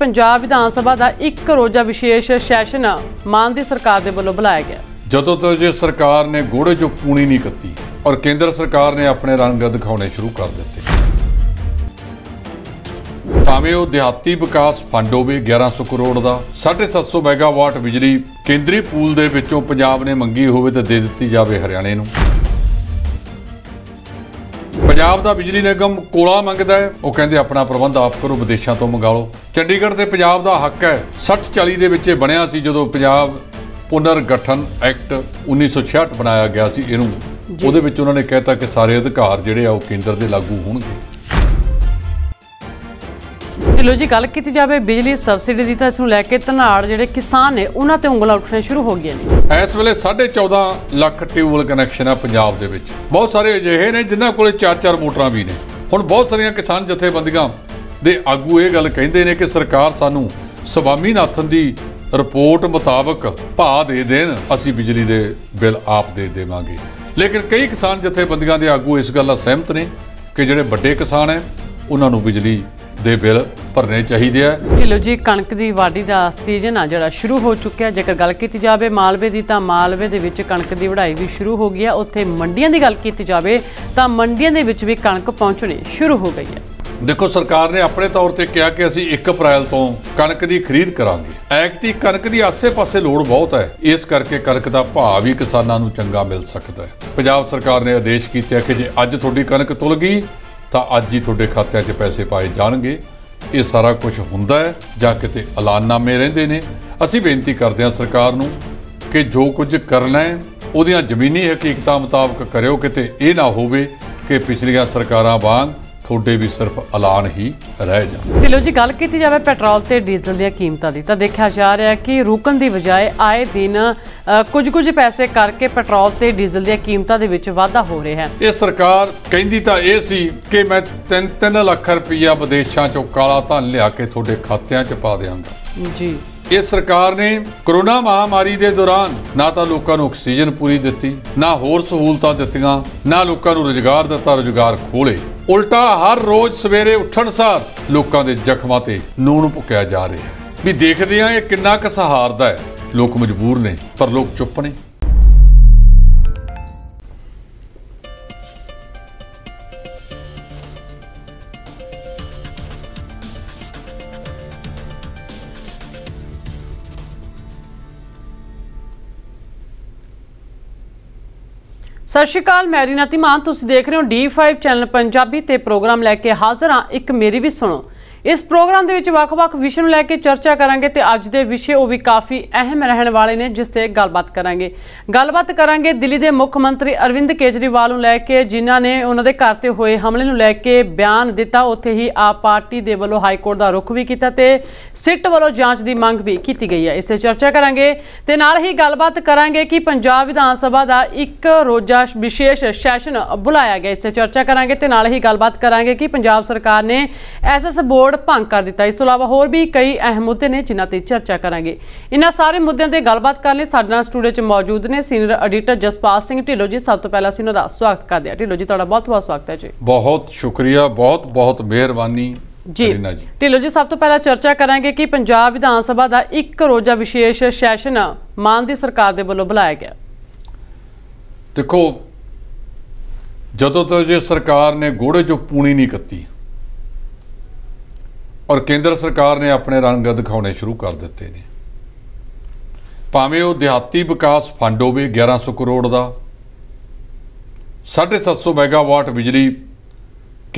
ਪੰਜਾਬ ਵਿਧਾਨ ਸਭਾ ਦਾ ਇੱਕ ਰੋਜ਼ਾ ਵਿਸ਼ੇਸ਼ ਸੈਸ਼ਨ ਮਾਨ ਦੀ ਸਰਕਾਰ ਦੇ ਵੱਲੋਂ ਬੁਲਾਇਆ ਗਿਆ ਜਦੋਂ ਤੋਂ ਜੇ ਸਰਕਾਰ ਨੇ ਗੋੜੇ ਚੋਂ ਪੂਣੀ ਨਹੀਂ ਕੱਤੀ ਔਰ ਕੇਂਦਰ ਸਰਕਾਰ ਨੇ ਆਪਣੇ ਰੰਗ ਦਿਖਾਉਣੇ ਸ਼ੁਰੂ ਕਰ ਦਿੱਤੇ ਭਾਵੇਂ ਉਹ ਦਿਹਾਤੀ ਵਿਕਾਸ ਫੰਡ ਹੋਵੇ 1100 ਕਰੋੜ ਦਾ 750 ਮੈਗਾਵਾਟ ਬਿਜਲੀ ਕੇਂਦਰੀ ਪੂਲ ਦੇ ਵਿੱਚੋਂ ਪੰਜਾਬ ਨੇ ਮੰਗੀ ਹੋਵੇ ਤਾਂ ਦੇ ਦਿੱਤੀ ਜਾਵੇ ਹਰਿਆਣੇ ਨੂੰ ਪੰਜਾਬ ਦਾ ਬਿਜਲੀ ਨਿਗਮ ਕੋਲਾ ਮੰਗਦਾ ਹੈ ਉਹ ਕਹਿੰਦੇ ਆਪਣਾ ਪ੍ਰਬੰਧ ਆਪ ਕਰੋ ਵਿਦੇਸ਼ਾਂ ਤੋਂ ਮੰਗਾ ਲਓ ਚੰਡੀਗੜ੍ਹ ਤੇ ਪੰਜਾਬ ਦਾ ਹੱਕ ਹੈ 60 40 ਦੇ ਵਿੱਚ ਇਹ ਬਣਿਆ ਸੀ ਜਦੋਂ ਪੰਜਾਬ ਪੁਨਰ ਗਠਨ ਐਕਟ 1966 ਬਣਾਇਆ ਗਿਆ ਸੀ ਇਹਨੂੰ ਉਹਦੇ ਵਿੱਚ ਉਹਨਾਂ ਨੇ ਕਹਿਤਾ ਕਿ ਸਾਰੇ ਅਧਿਕਾਰ ਜਿਹੜੇ ਆ ਉਹ ਕੇਂਦਰ ਦੇ ਲਾਗੂ ਹੋਣਗੇ ਢਿੱਲੋ ਜੀ ਗੱਲ ਕੀਤੀ ਜਾਵੇ ਬਿਜਲੀ ਸਬਸਿਡੀ ਦੀ ਤਾਂ ਇਸ ਨੂੰ ਲੈ ਕੇ ਧਨਾੜ ਜਿਹੜੇ ਕਿਸਾਨ ਨੇ ਉਹਨਾਂ ਤੇ ਉਂਗਲਾਂ ਉੱਠਣੇ ਸ਼ੁਰੂ ਹੋ ਗਏ ਨੇ ਇਸ ਵੇਲੇ 14.5 ਲੱਖ ਟਿਊਬਲ ਕਨੈਕਸ਼ਨ ਆ ਪੰਜਾਬ ਦੇ ਵਿੱਚ ਬਹੁਤ ਸਾਰੇ ਅਜਿਹੇ ਨੇ ਜਿਨ੍ਹਾਂ ਕੋਲੇ ਚਾਰ ਚਾਰ ਮੋਟਰਾਂ ਵੀ ਨੇ ਹੁਣ ਬਹੁਤ ਸਾਰੀਆਂ ਕਿਸਾਨ ਜਥੇਬੰਦੀਆਂ ਦੇ ਆਗੂ ਇਹ ਗੱਲ ਕਹਿੰਦੇ ਨੇ ਕਿ ਸਰਕਾਰ ਸਾਨੂੰ ਸਵਾਮੀ ਨਾਥਨ ਦੀ ਰਿਪੋਰਟ ਮੁਤਾਬਕ ਭਾਅ ਦੇ ਦੇਣ ਅਸੀਂ ਬਿਜਲੀ ਦੇ ਬਿੱਲ ਆਪ ਦੇ ਦੇਵਾਂਗੇ ਲੇਕਿਨ ਕਈ ਕਿਸਾਨ ਜਥੇਬੰਦੀਆਂ ਦੇ ਆਗੂ ਇਸ ਗੱਲ ਨਾਲ ਸਹਿਮਤ ਨੇ ਕਿ ਜਿਹੜੇ ਵੱਡੇ ਕਿਸਾਨ ਹੈ ਉਹਨਾਂ ਨੂੰ ਬਿਜਲੀ ਦੇ ਬਿੱਲ ਭਰਨੇ ਚਾਹੀਦੇ ਆ ਢਿੱਲੋ ਜੀ ਕਣਕ ਦੀ ਵਾਢੀ ਦਾ ਸੀਜ਼ਨ ਆ ਜਿਹੜਾ ਸ਼ੁਰੂ ਹੋ ਚੁੱਕਿਆ ਜੇਕਰ ਗੱਲ ਕੀਤੀ ਜਾਵੇ ਮਾਲਵੇ ਦੀ ਤਾਂ ਮਾਲਵੇ ਦੇ ਵਿੱਚ ਕਣਕ ਦੀ ਵਢਾਈ ਵੀ ਸ਼ੁਰੂ ਹੋ ਗਈ ਆ ਉੱਥੇ ਮੰਡੀਆਂ ਦੀ ਗੱਲ ਕੀਤੀ ਜਾਵੇ ਤਾਂ ਮੰਡੀਆਂ ਦੇ ਵਿੱਚ ਵੀ ਕਣਕ ਪਹੁੰਚਣੀ ਸ਼ੁਰੂ ਹੋ ਗਈ ਹੈ ਦੇਖੋ ਸਰਕਾਰ ਨੇ ਆਪਣੇ ਤੌਰ ਤੇ ਕਿਹਾ ਕਿ ਅਸੀਂ 1 ਅਪ੍ਰੈਲ ਤੋਂ ਕਣਕ ਦੀ ਖਰੀਦ ਕਰਾਂਗੇ ਐਕਤੀ ਕਣਕ ਦੀ ਆਸੇ-ਪਾਸੇ ਲੋੜ ਬਹੁਤ ਹੈ ਇਸ ਕਰਕੇ ਕਣਕ ਦਾ ਭਾਅ ਵੀ ਕਿਸਾਨਾਂ ਨੂੰ ਚੰਗਾ ਮਿਲ ਸਕਦਾ ਹੈ ਪੰਜਾਬ ਸਰਕਾਰ ਨੇ ਆਦੇਸ਼ ਕੀਤਾ ਕਿ ਜੇ ਅੱਜ ਤੁਹਾਡੀ ਕਣਕ ਤੁਲ ਗਈ ਤਾਂ ਅੱਜ ਹੀ ਤੁਹਾਡੇ ਖਾਤਿਆਂ 'ਚ ਪੈਸੇ ਪਾਏ ਜਾਣਗੇ ਇਹ ਸਾਰਾ ਕੁਝ ਹੁੰਦਾ ਹੈ ਜਾਂ ਕਿਤੇ ਐਲਾਨਨਾਮੇ ਰਹਿੰਦੇ ਨੇ ਅਸੀਂ ਬੇਨਤੀ ਕਰਦੇ ਹਾਂ ਸਰਕਾਰ ਨੂੰ ਕਿ ਜੋ ਕੁਝ ਕਰਨਾ ਹੈ ਉਹਦੀਆਂ ਜ਼ਮੀਨੀ ਹਕੀਕਤਾਂ ਮੁਤਾਬਕ ਕਰਿਓ ਕਿਤੇ ਇਹ ਨਾ ਹੋਵੇ ਕਿ ਪਿਛਲੀਆਂ ਸਰਕਾਰਾਂ ਵਾਂਗ ਤੁਹਾਡੇ ਵੀ ਸਿਰਫ ਐਲਾਨ ਹੀ ਰਹਿ ਜਾਣ ਲੋ ਜੀ ਗੱਲ ਕੀਤੀ ਜਾਵੇ ਪੈਟਰੋਲ ਤੇ ਡੀਜ਼ਲ ਦੀਆਂ ਕੀਮਤਾਂ ਦੀ ਤਾਂ ਦੇਖਿਆ ਜਾ ਰਿਹਾ ਕਿ ਰੁਕਣ ਦੀ ਬਜਾਏ ਆਏ ਦਿਨ ਕੁਝ ਕੁਝ ਪੈਸੇ ਕਰਕੇ ਪੈਟਰੋਲ ਤੇ ਡੀਜ਼ਲ ਦੀਆਂ ਕੀਮਤਾਂ ਦੇ ਵਿੱਚ ਵਾਧਾ ਹੋ ਰਿਹਾ ਹੈ ਇਹ ਸਰਕਾਰ ਕਹਿੰਦੀ ਤਾਂ ਇਹ ਸੀ ਕਿ ਮੈਂ 3-3 ਲੱਖ ਰੁਪਇਆ ਵਿਦੇਸ਼ਾਂ ਚੋਂ ਕਾਲਾ ਧਨ ਲਿਆ ਕੇ ਤੁਹਾਡੇ ਖਾਤਿਆਂ 'ਚ ਪਾ ਦੇਵਾਂਗਾ ਜੀ ਇਹ ਸਰਕਾਰ ਨੇ ਕਰੋਨਾ ਮਹਾਮਾਰੀ ਦੇ ਦੌਰਾਨ ਨਾ ਤਾਂ ਲੋਕਾਂ ਨੂੰ ਆਕਸੀਜਨ ਪੂਰੀ ਦਿੱਤੀ ਨਾ ਹੋਰ ਸਹੂਲਤਾਂ ਦਿੱਤੀਆਂ ਨਾ ਲੋਕਾਂ ਨੂੰ ਰੋਜ਼ਗਾਰ ਦਿੱਤਾ ਰੋਜ਼ਗਾਰ ਖੋਲੇ ਉਲਟਾ ਹਰ ਰੋਜ਼ ਸਵੇਰੇ ਉੱਠਣ ਸਾਰ ਲੋਕਾਂ ਦੇ ਜ਼ਖਮਾਂ ਤੇ ਨੂਨ ਪੁਕਿਆ ਜਾ ਰਿਹਾ ਵੀ ਦੇਖਦੇ ਆ ਇਹ ਕਿੰਨਾ ਕਸਹਾਰਦਾ ਹੈ ਲੋਕ ਮਜਬੂਰ ਨੇ ਪਰ ਲੋਕ ਚੁੱਪ ਨੇ ਸਤਿ ਸ਼੍ਰੀ ਅਕਾਲ ਮੈਰੀਨਾ ਤਿਮਾਨ ਤੁਸੀਂ ਦੇਖ ਰਹੇ ਹੋ D5 ਚੈਨਲ ਪੰਜਾਬੀ ਤੇ ਪ੍ਰੋਗਰਾਮ ਲੈ ਕੇ ਹਾਜ਼ਰ ਹਾਂ ਇੱਕ ਮੇਰੀ ਵੀ ਸੁਣੋ ਇਸ ਪ੍ਰੋਗਰਾਮ ਦੇ ਵਿੱਚ ਵੱਖ-ਵੱਖ ਵਿਸ਼ੇ ਨੂੰ ਲੈ ਕੇ ਚਰਚਾ ਕਰਾਂਗੇ ਤੇ ਅੱਜ ਦੇ ਵਿਸ਼ੇ ਉਹ ਵੀ ਕਾਫੀ ਅਹਿਮ ਰਹਿਣ ਵਾਲੇ ਨੇ ਜਿਸ ਤੇ ਗੱਲਬਾਤ ਕਰਾਂਗੇ ਗੱਲਬਾਤ ਕਰਾਂਗੇ ਦਿੱਲੀ ਦੇ ਮੁੱਖ ਮੰਤਰੀ ਅਰਵਿੰਦ ਕੇਜਰੀਵਾਲ ਨੂੰ ਲੈ ਕੇ ਜਿਨ੍ਹਾਂ ਨੇ ਉਹਨਾਂ ਦੇ ਘਰ ਤੇ ਹੋਏ ਹਮਲੇ ਨੂੰ ਲੈ ਕੇ ਬਿਆਨ ਦਿੱਤਾ ਉੱਥੇ ਹੀ ਆਪ ਪਾਰਟੀ ਦੇ ਵੱਲੋਂ ਹਾਈ ਕੋਰਟ ਦਾ ਰੁਖ ਵੀ ਕੀਤਾ ਤੇ ਸਿੱਟ ਵੱਲੋਂ ਜਾਂਚ ਦੀ ਮੰਗ ਵੀ ਕੀਤੀ ਗਈ ਹੈ ਇਸੇ ਚਰਚਾ ਕਰਾਂਗੇ ਤੇ ਨਾਲ ਹੀ ਗੱਲਬਾਤ ਕਰਾਂਗੇ ਕਿ ਪੰਜਾਬ ਵਿਧਾਨ ਸਭਾ ਦਾ ਇੱਕ ਰੋਜ਼ਾ ਵਿਸ਼ੇਸ਼ ਸੈਸ਼ਨ ਬੁਲਾਇਆ ਗਿਆ ਇਸੇ ਚਰਚਾ ਕਰਾਂਗੇ ਤੇ ਨਾਲ ਹੀ ਗੱਲਬਾਤ ਕਰਾਂਗੇ ਕਿ ਪੰਜਾਬ ਸਰਕਾਰ ਨੇ ਐਸਐਸ ਬੋਰਡ ਰਿਕਾਰਡ ਭੰਗ ਕਰ ਦਿੱਤਾ ਇਸ ਤੋਂ ਇਲਾਵਾ ਹੋਰ ਵੀ ਕਈ ਅਹਿਮ ਮੁੱਦੇ ਨੇ ਜਿਨ੍ਹਾਂ ਤੇ ਚਰਚਾ ਕਰਾਂਗੇ ਇਹਨਾਂ ਸਾਰੇ ਮੁੱਦਿਆਂ ਤੇ ਗੱਲਬਾਤ ਕਰਨ ਲਈ ਸਾਡੇ ਨਾਲ ਸਟੂਡੀਓ 'ਚ ਮੌਜੂਦ ਨੇ ਸੀਨੀਅਰ ਐਡੀਟਰ ਜਸਪਾਲ ਸਿੰਘ ਢਿੱਲੋਂ ਜੀ ਸਭ ਤੋਂ ਪਹਿਲਾਂ ਅਸੀਂ ਉਹਨਾਂ ਦਾ ਸਵਾਗਤ ਕਰਦੇ ਹਾਂ ਢਿੱਲੋਂ ਜੀ ਤੁਹਾਡਾ ਬਹੁਤ-ਬਹੁਤ ਸਵਾਗਤ ਹੈ ਜੀ ਬਹੁਤ ਸ਼ੁਕਰੀਆ ਬਹੁਤ-ਬਹੁਤ ਮਿਹਰਬਾਨੀ ਜੀ ਢਿੱਲੋਂ ਜੀ ਸਭ ਤੋਂ ਪਹਿਲਾਂ ਚਰਚਾ ਕਰਾਂਗੇ ਕਿ ਪੰਜਾਬ ਵਿਧਾਨ ਸਭਾ ਦਾ ਇੱਕ ਰੋਜ਼ਾ ਵਿਸ਼ੇਸ਼ ਸੈਸ਼ਨ ਮਾਨ ਦੀ ਸਰਕਾਰ ਦੇ ਵੱਲੋਂ ਬੁਲਾਇਆ ਗਿਆ ਦੇਖੋ ਜਦੋਂ ਤੋਂ ਜੇ ਸਰਕਾਰ ਨੇ ਗੋੜੇ ਚੋਂ ਪੂਣੀ ਨਹੀਂ ਕੀਤੀ ਔਰ ਕੇਂਦਰ ਸਰਕਾਰ ਨੇ ਆਪਣੇ ਰੰਗ ਦਿਖਾਉਣੇ ਸ਼ੁਰੂ ਕਰ ਦਿੱਤੇ ਨੇ ਭਾਵੇਂ ਉਹ ਦਿਹਾਤੀ ਵਿਕਾਸ ਫੰਡ ਹੋਵੇ 1100 ਕਰੋੜ ਦਾ 750 ਮੈਗਾਵਾਟ ਬਿਜਲੀ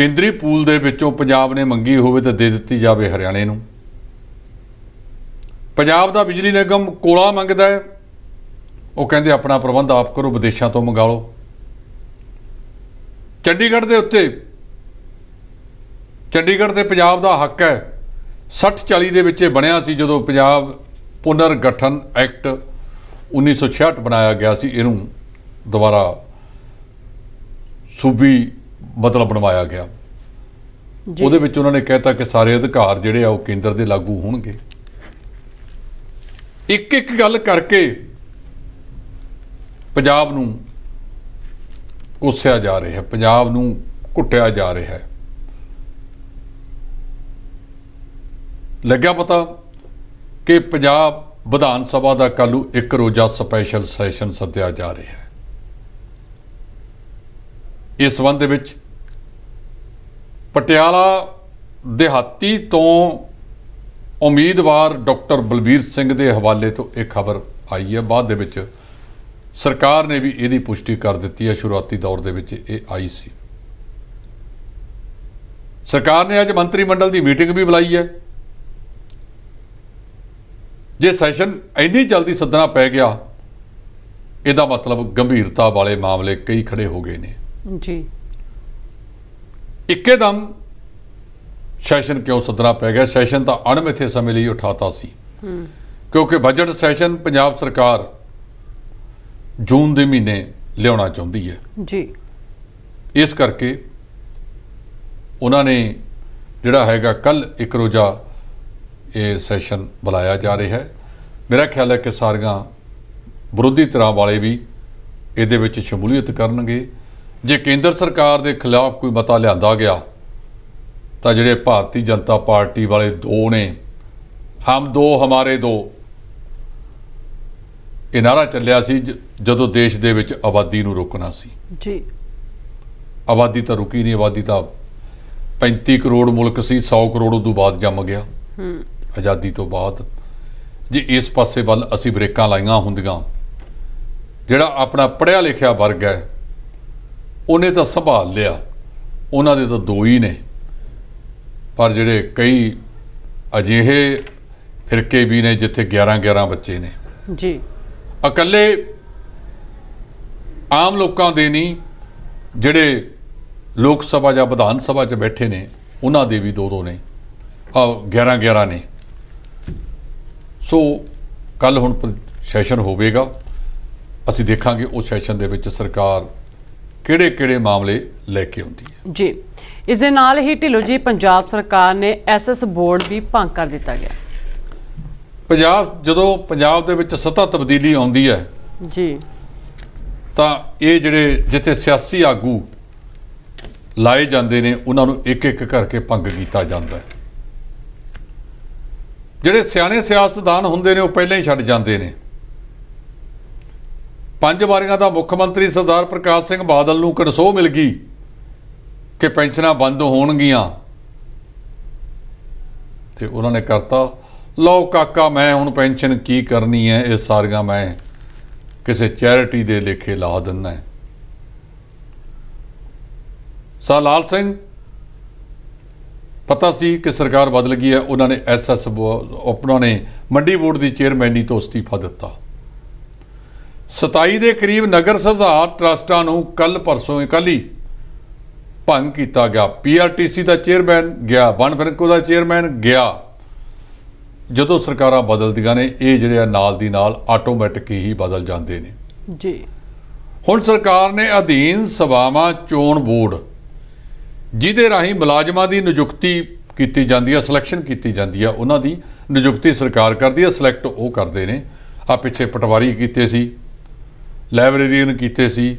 ਕੇਂਦਰੀ ਪੂਲ ਦੇ ਵਿੱਚੋਂ ਪੰਜਾਬ ਨੇ ਮੰਗੀ ਹੋਵੇ ਤਾਂ ਦੇ ਦਿੱਤੀ ਜਾਵੇ ਹਰਿਆਣੇ ਨੂੰ ਪੰਜਾਬ ਦਾ ਬਿਜਲੀ ਨਿਗਮ ਕੋਲਾ ਮੰਗਦਾ ਹੈ ਉਹ ਕਹਿੰਦੇ ਆਪਣਾ ਪ੍ਰਬੰਧ ਆਪ ਕਰੋ ਵਿਦੇਸ਼ਾਂ ਤੋਂ ਮੰਗਾ ਲਓ ਚੰਡੀਗੜ੍ਹ ਦੇ ਉੱਤੇ ਚੰਡੀਗੜ੍ਹ ਤੇ ਪੰਜਾਬ ਦਾ ਹੱਕ ਹੈ 60-40 ਦੇ ਵਿੱਚ ਬਣਿਆ ਸੀ ਜਦੋਂ ਪੰਜਾਬ ਪੁਨਰ ਗਠਨ ਐਕਟ 1966 ਬਣਾਇਆ ਗਿਆ ਸੀ ਇਹਨੂੰ ਦੁਬਾਰਾ ਸੂਬੀ ਮਤਲਬ ਬਣਵਾਇਆ ਗਿਆ ਉਹਦੇ ਵਿੱਚ ਉਹਨਾਂ ਨੇ ਕਹਿਤਾ ਕਿ ਸਾਰੇ ਅਧਿਕਾਰ ਜਿਹੜੇ ਆ ਉਹ ਕੇਂਦਰ ਦੇ ਲਾਗੂ ਹੋਣਗੇ ਇੱਕ ਇੱਕ ਗੱਲ ਕਰਕੇ ਪੰਜਾਬ ਨੂੰ ਕੋਸਿਆ ਜਾ ਰਿਹਾ ਹੈ ਪੰਜਾਬ ਨੂੰ ਘੁੱਟਿਆ ਜਾ ਰਿਹਾ ਹੈ ਲੱਗਿਆ ਪਤਾ ਕਿ ਪੰਜਾਬ ਵਿਧਾਨ ਸਭਾ ਦਾ ਕੱਲੂ ਇੱਕ ਰੋਜ਼ਾ ਸਪੈਸ਼ਲ ਸੈਸ਼ਨ ਸੱਦਿਆ ਜਾ ਰਿਹਾ ਹੈ ਇਸ ਸੰਬੰਧ ਦੇ ਵਿੱਚ ਪਟਿਆਲਾ ਦਿਹਾਤੀ ਤੋਂ ਉਮੀਦਵਾਰ ਡਾਕਟਰ ਬਲਬੀਰ ਸਿੰਘ ਦੇ ਹਵਾਲੇ ਤੋਂ ਇੱਕ ਖਬਰ ਆਈ ਹੈ ਬਾਅਦ ਦੇ ਵਿੱਚ ਸਰਕਾਰ ਨੇ ਵੀ ਇਹਦੀ ਪੁਸ਼ਟੀ ਕਰ ਦਿੱਤੀ ਹੈ ਸ਼ੁਰੂਆਤੀ ਦੌਰ ਦੇ ਵਿੱਚ ਇਹ ਆਈ ਸੀ ਸਰਕਾਰ ਨੇ ਅੱਜ ਮੰਤਰੀ ਮੰਡਲ ਦੀ ਮੀਟਿੰਗ ਵੀ ਬੁਲਾਈ ਹੈ ਜੇ ਸੈਸ਼ਨ ਇੰਨੀ ਜਲਦੀ ਸੱਦਣਾ ਪੈ ਗਿਆ ਇਹਦਾ ਮਤਲਬ ਗੰਭੀਰਤਾ ਵਾਲੇ ਮਾਮਲੇ ਕਈ ਖੜੇ ਹੋ ਗਏ ਨੇ ਜੀ ਇੱਕੇਦਮ ਸੈਸ਼ਨ ਕਿਉਂ ਸੱਦਣਾ ਪੈ ਗਿਆ ਸੈਸ਼ਨ ਤਾਂ ਅਣਮਿੱਥੇ ਸਮੇਂ ਲਈ ਉਠਾਤਾ ਸੀ ਕਿਉਂਕਿ ਬਜਟ ਸੈਸ਼ਨ ਪੰਜਾਬ ਸਰਕਾਰ ਜੂਨ ਦੇ ਮਹੀਨੇ ਲਿਆਉਣਾ ਚਾਹੁੰਦੀ ਹੈ ਜੀ ਇਸ ਕਰਕੇ ਉਹਨਾਂ ਨੇ ਜਿਹੜਾ ਹੈਗਾ ਕੱਲ ਇੱਕ ਰੋਜ਼ਾ ਇਹ ਸੈਸ਼ਨ ਬੁਲਾਇਆ ਜਾ ਰਿਹਾ ਹੈ ਮੇਰਾ ਖਿਆਲ ਹੈ ਕਿ ਸਾਰੀਆਂ ਵਿਰੋਧੀ ਧਿਰਾਂ ਵਾਲੇ ਵੀ ਇਹਦੇ ਵਿੱਚ ਸ਼ਮੂਲੀਅਤ ਕਰਨਗੇ ਜੇ ਕੇਂਦਰ ਸਰਕਾਰ ਦੇ ਖਿਲਾਫ ਕੋਈ ਮਤਾ ਲਿਆਂਦਾ ਗਿਆ ਤਾਂ ਜਿਹੜੇ ਭਾਰਤੀ ਜਨਤਾ ਪਾਰਟੀ ਵਾਲੇ ਦੋ ਨੇ ਹਮ ਦੋ ਹਮਾਰੇ ਦੋ ਇਹ ਨਾਰਾ ਚੱਲਿਆ ਸੀ ਜਦੋਂ ਦੇਸ਼ ਦੇ ਵਿੱਚ ਆਬਾਦੀ ਨੂੰ ਰੋਕਣਾ ਸੀ ਜੀ ਆਬਾਦੀ ਤਾਂ ਰੁਕੀ ਨਹੀਂ ਆਬਾਦੀ ਤਾਂ 35 ਕਰੋੜ ਮੁਲਕ ਸੀ 100 ਕਰੋੜ ਉਦੋਂ ਬਾਅਦ ਜੰਮ ਗਿਆ ਹੂੰ ਆਜ਼ਾਦੀ ਤੋਂ ਬਾਅਦ ਜੇ ਇਸ ਪਾਸੇ ਵੱਲ ਅਸੀਂ ਬ੍ਰੇਕਾਂ ਲਾਈਆਂ ਹੁੰਦੀਆਂ ਜਿਹੜਾ ਆਪਣਾ ਪੜਿਆ ਲਿਖਿਆ ਵਰਗ ਹੈ ਉਹਨੇ ਤਾਂ ਸੰਭਾਲ ਲਿਆ ਉਹਨਾਂ ਦੇ ਤਾਂ ਦੋ ਹੀ ਨੇ ਪਰ ਜਿਹੜੇ ਕਈ ਅਜਿਹੇ ਫਿਰਕੇ ਵੀ ਨੇ ਜਿੱਥੇ 11 11 ਬੱਚੇ ਨੇ ਜੀ ਇਕੱਲੇ ਆਮ ਲੋਕਾਂ ਦੇ ਨਹੀਂ ਜਿਹੜੇ ਲੋਕ ਸਭਾ ਜਾਂ ਵਿਧਾਨ ਸਭਾ 'ਚ ਬੈਠੇ ਨੇ ਉਹਨਾਂ ਦੇ ਵੀ ਦੋ ਦੋ ਨੇ ਆ 11 11 ਨੇ ਸੋ ਕੱਲ ਹੁਣ ਸੈਸ਼ਨ ਹੋਵੇਗਾ ਅਸੀਂ ਦੇਖਾਂਗੇ ਉਹ ਸੈਸ਼ਨ ਦੇ ਵਿੱਚ ਸਰਕਾਰ ਕਿਹੜੇ-ਕਿਹੜੇ ਮਾਮਲੇ ਲੈ ਕੇ ਆਉਂਦੀ ਹੈ ਜੀ ਇਸ ਦੇ ਨਾਲ ਹੀ ਢਿੱਲੋ ਜੀ ਪੰਜਾਬ ਸਰਕਾਰ ਨੇ ਐਸਐਸ ਬੋਰਡ ਵੀ ਭੰਗ ਕਰ ਦਿੱਤਾ ਗਿਆ ਪੰਜਾਬ ਜਦੋਂ ਪੰਜਾਬ ਦੇ ਵਿੱਚ ਸੱਤਾ ਤਬਦੀਲੀ ਆਉਂਦੀ ਹੈ ਜੀ ਤਾਂ ਇਹ ਜਿਹੜੇ ਜਿੱਥੇ ਸਿਆਸੀ ਆਗੂ ਲਾਏ ਜਾਂਦੇ ਨੇ ਉਹਨਾਂ ਨੂੰ ਇੱਕ ਇੱਕ ਕਰਕੇ ਭੰਗ ਕੀਤਾ ਜਾਂਦਾ ਹੈ ਜਿਹੜੇ ਸਿਆਣੇ ਸਿਆਸਤਦਾਨ ਹੁੰਦੇ ਨੇ ਉਹ ਪਹਿਲਾਂ ਹੀ ਛੱਡ ਜਾਂਦੇ ਨੇ ਪੰਜ ਵਾਰੀਆਂ ਦਾ ਮੁੱਖ ਮੰਤਰੀ ਸਰਦਾਰ ਪ੍ਰਕਾਸ਼ ਸਿੰਘ ਬਾਦਲ ਨੂੰ ਕਨਸੋ ਮਿਲ ਗਈ ਕਿ ਪੈਨਸ਼ਨਾਂ ਬੰਦ ਹੋਣਗੀਆਂ ਤੇ ਉਹਨਾਂ ਨੇ ਕਰਤਾ ਲਓ ਕਾਕਾ ਮੈਂ ਹੁਣ ਪੈਨਸ਼ਨ ਕੀ ਕਰਨੀ ਹੈ ਇਹ ਸਾਰੀਆਂ ਮੈਂ ਕਿਸੇ ਚੈਰਿਟੀ ਦੇ ਲੇਖੇ ਲਾ ਦਿੰਨਾ ਹੈ ਸਾਲਾਲ ਸਿੰਘ ਪਤਾ ਸੀ ਕਿ ਸਰਕਾਰ ਬਦਲ ਗਈ ਹੈ ਉਹਨਾਂ ਨੇ ਐਸਐਸ ਆਪਣਾ ਨੇ ਮੰਡੀ ਬੋਰਡ ਦੀ ਚੇਅਰਮੈਨੀ ਤੋਂ ਅਸਤੀਫਾ ਦਿੱਤਾ 27 ਦੇ ਕਰੀਬ ਨਗਰ ਸੁਧਾਰ ਟਰਸਟਾਂ ਨੂੰ ਕੱਲ ਪਰਸੋਂ ਇਕੱਲੀ ਭੰਗ ਕੀਤਾ ਗਿਆ ਪੀਆਰਟੀਸੀ ਦਾ ਚੇਅਰਮੈਨ ਗਿਆ ਬਨ ਬਨਫਰਕੋ ਦਾ ਚੇਅਰਮੈਨ ਗਿਆ ਜਦੋਂ ਸਰਕਾਰਾਂ ਬਦਲਦੀਆਂ ਨੇ ਇਹ ਜਿਹੜੇ ਆ ਨਾਲ ਦੀ ਨਾਲ ਆਟੋਮੈਟਿਕ ਹੀ ਬਦਲ ਜਾਂਦੇ ਨੇ ਜੀ ਹੁਣ ਸਰਕਾਰ ਨੇ ਅਧੀਨ ਸਭਾਵਾਂ ਚੋਣ ਬੋਰਡ ਜਿਹਦੇ ਰਾਹੀਂ ਮੁਲਾਜ਼ਮਾਂ ਦੀ ਨਿਯੁਕਤੀ ਕੀਤੀ ਜਾਂਦੀ ਹੈ ਸਿਲੈਕਸ਼ਨ ਕੀਤੀ ਜਾਂਦੀ ਹੈ ਉਹਨਾਂ ਦੀ ਨਿਯੁਕਤੀ ਸਰਕਾਰ ਕਰਦੀ ਹੈ ਸਿਲੈਕਟ ਉਹ ਕਰਦੇ ਨੇ ਆ ਪਿੱਛੇ ਪਟਵਾਰੀ ਕੀਤੇ ਸੀ ਲਾਇਬ੍ਰੇਰੀਅਨ ਕੀਤੇ ਸੀ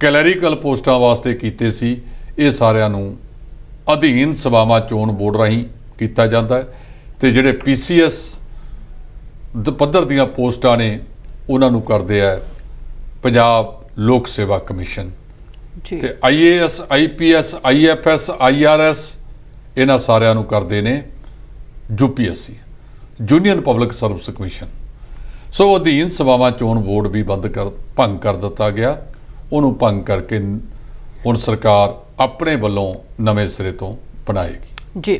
ਕੈਲਰੀਕਲ ਪੋਸਟਾਂ ਵਾਸਤੇ ਕੀਤੇ ਸੀ ਇਹ ਸਾਰਿਆਂ ਨੂੰ ਅਧੀਨ ਸਭਾਵਾਂ ਚੋਣ ਬੋਰਡ ਰਾਹੀਂ ਕੀਤਾ ਜਾਂਦਾ ਹੈ ਤੇ ਜਿਹੜੇ ਪੀਸੀਐਸ ਪੱਧਰ ਦੀਆਂ ਪੋਸਟਾਂ ਨੇ ਉਹਨਾਂ ਨੂੰ ਕਰਦੇ ਆ ਪੰਜਾਬ ਲੋਕ ਸੇਵਾ ਕਮਿਸ਼ਨ ਤੇ ਆਈਏਐਸ ਆਈਪੀਐਸ ਆਈਐਫਐਸ ਆਈਆਰਐਸ ਇਹਨਾਂ ਸਾਰਿਆਂ ਨੂੰ ਕਰਦੇ ਨੇ UPSC junior public service commission ਸੋ ਅਧੀਨ ਸਭਾਵਾਂ ਚੋਣ ਬੋਰਡ ਵੀ ਬੰਦ ਕਰ ਭੰਗ ਕਰ ਦਿੱਤਾ ਗਿਆ ਉਹਨੂੰ ਭੰਗ ਕਰਕੇ ਹੁਣ ਸਰਕਾਰ ਆਪਣੇ ਵੱਲੋਂ ਨਵੇਂ ਸਿਰੇ ਤੋਂ ਬਣਾਏਗੀ ਜੀ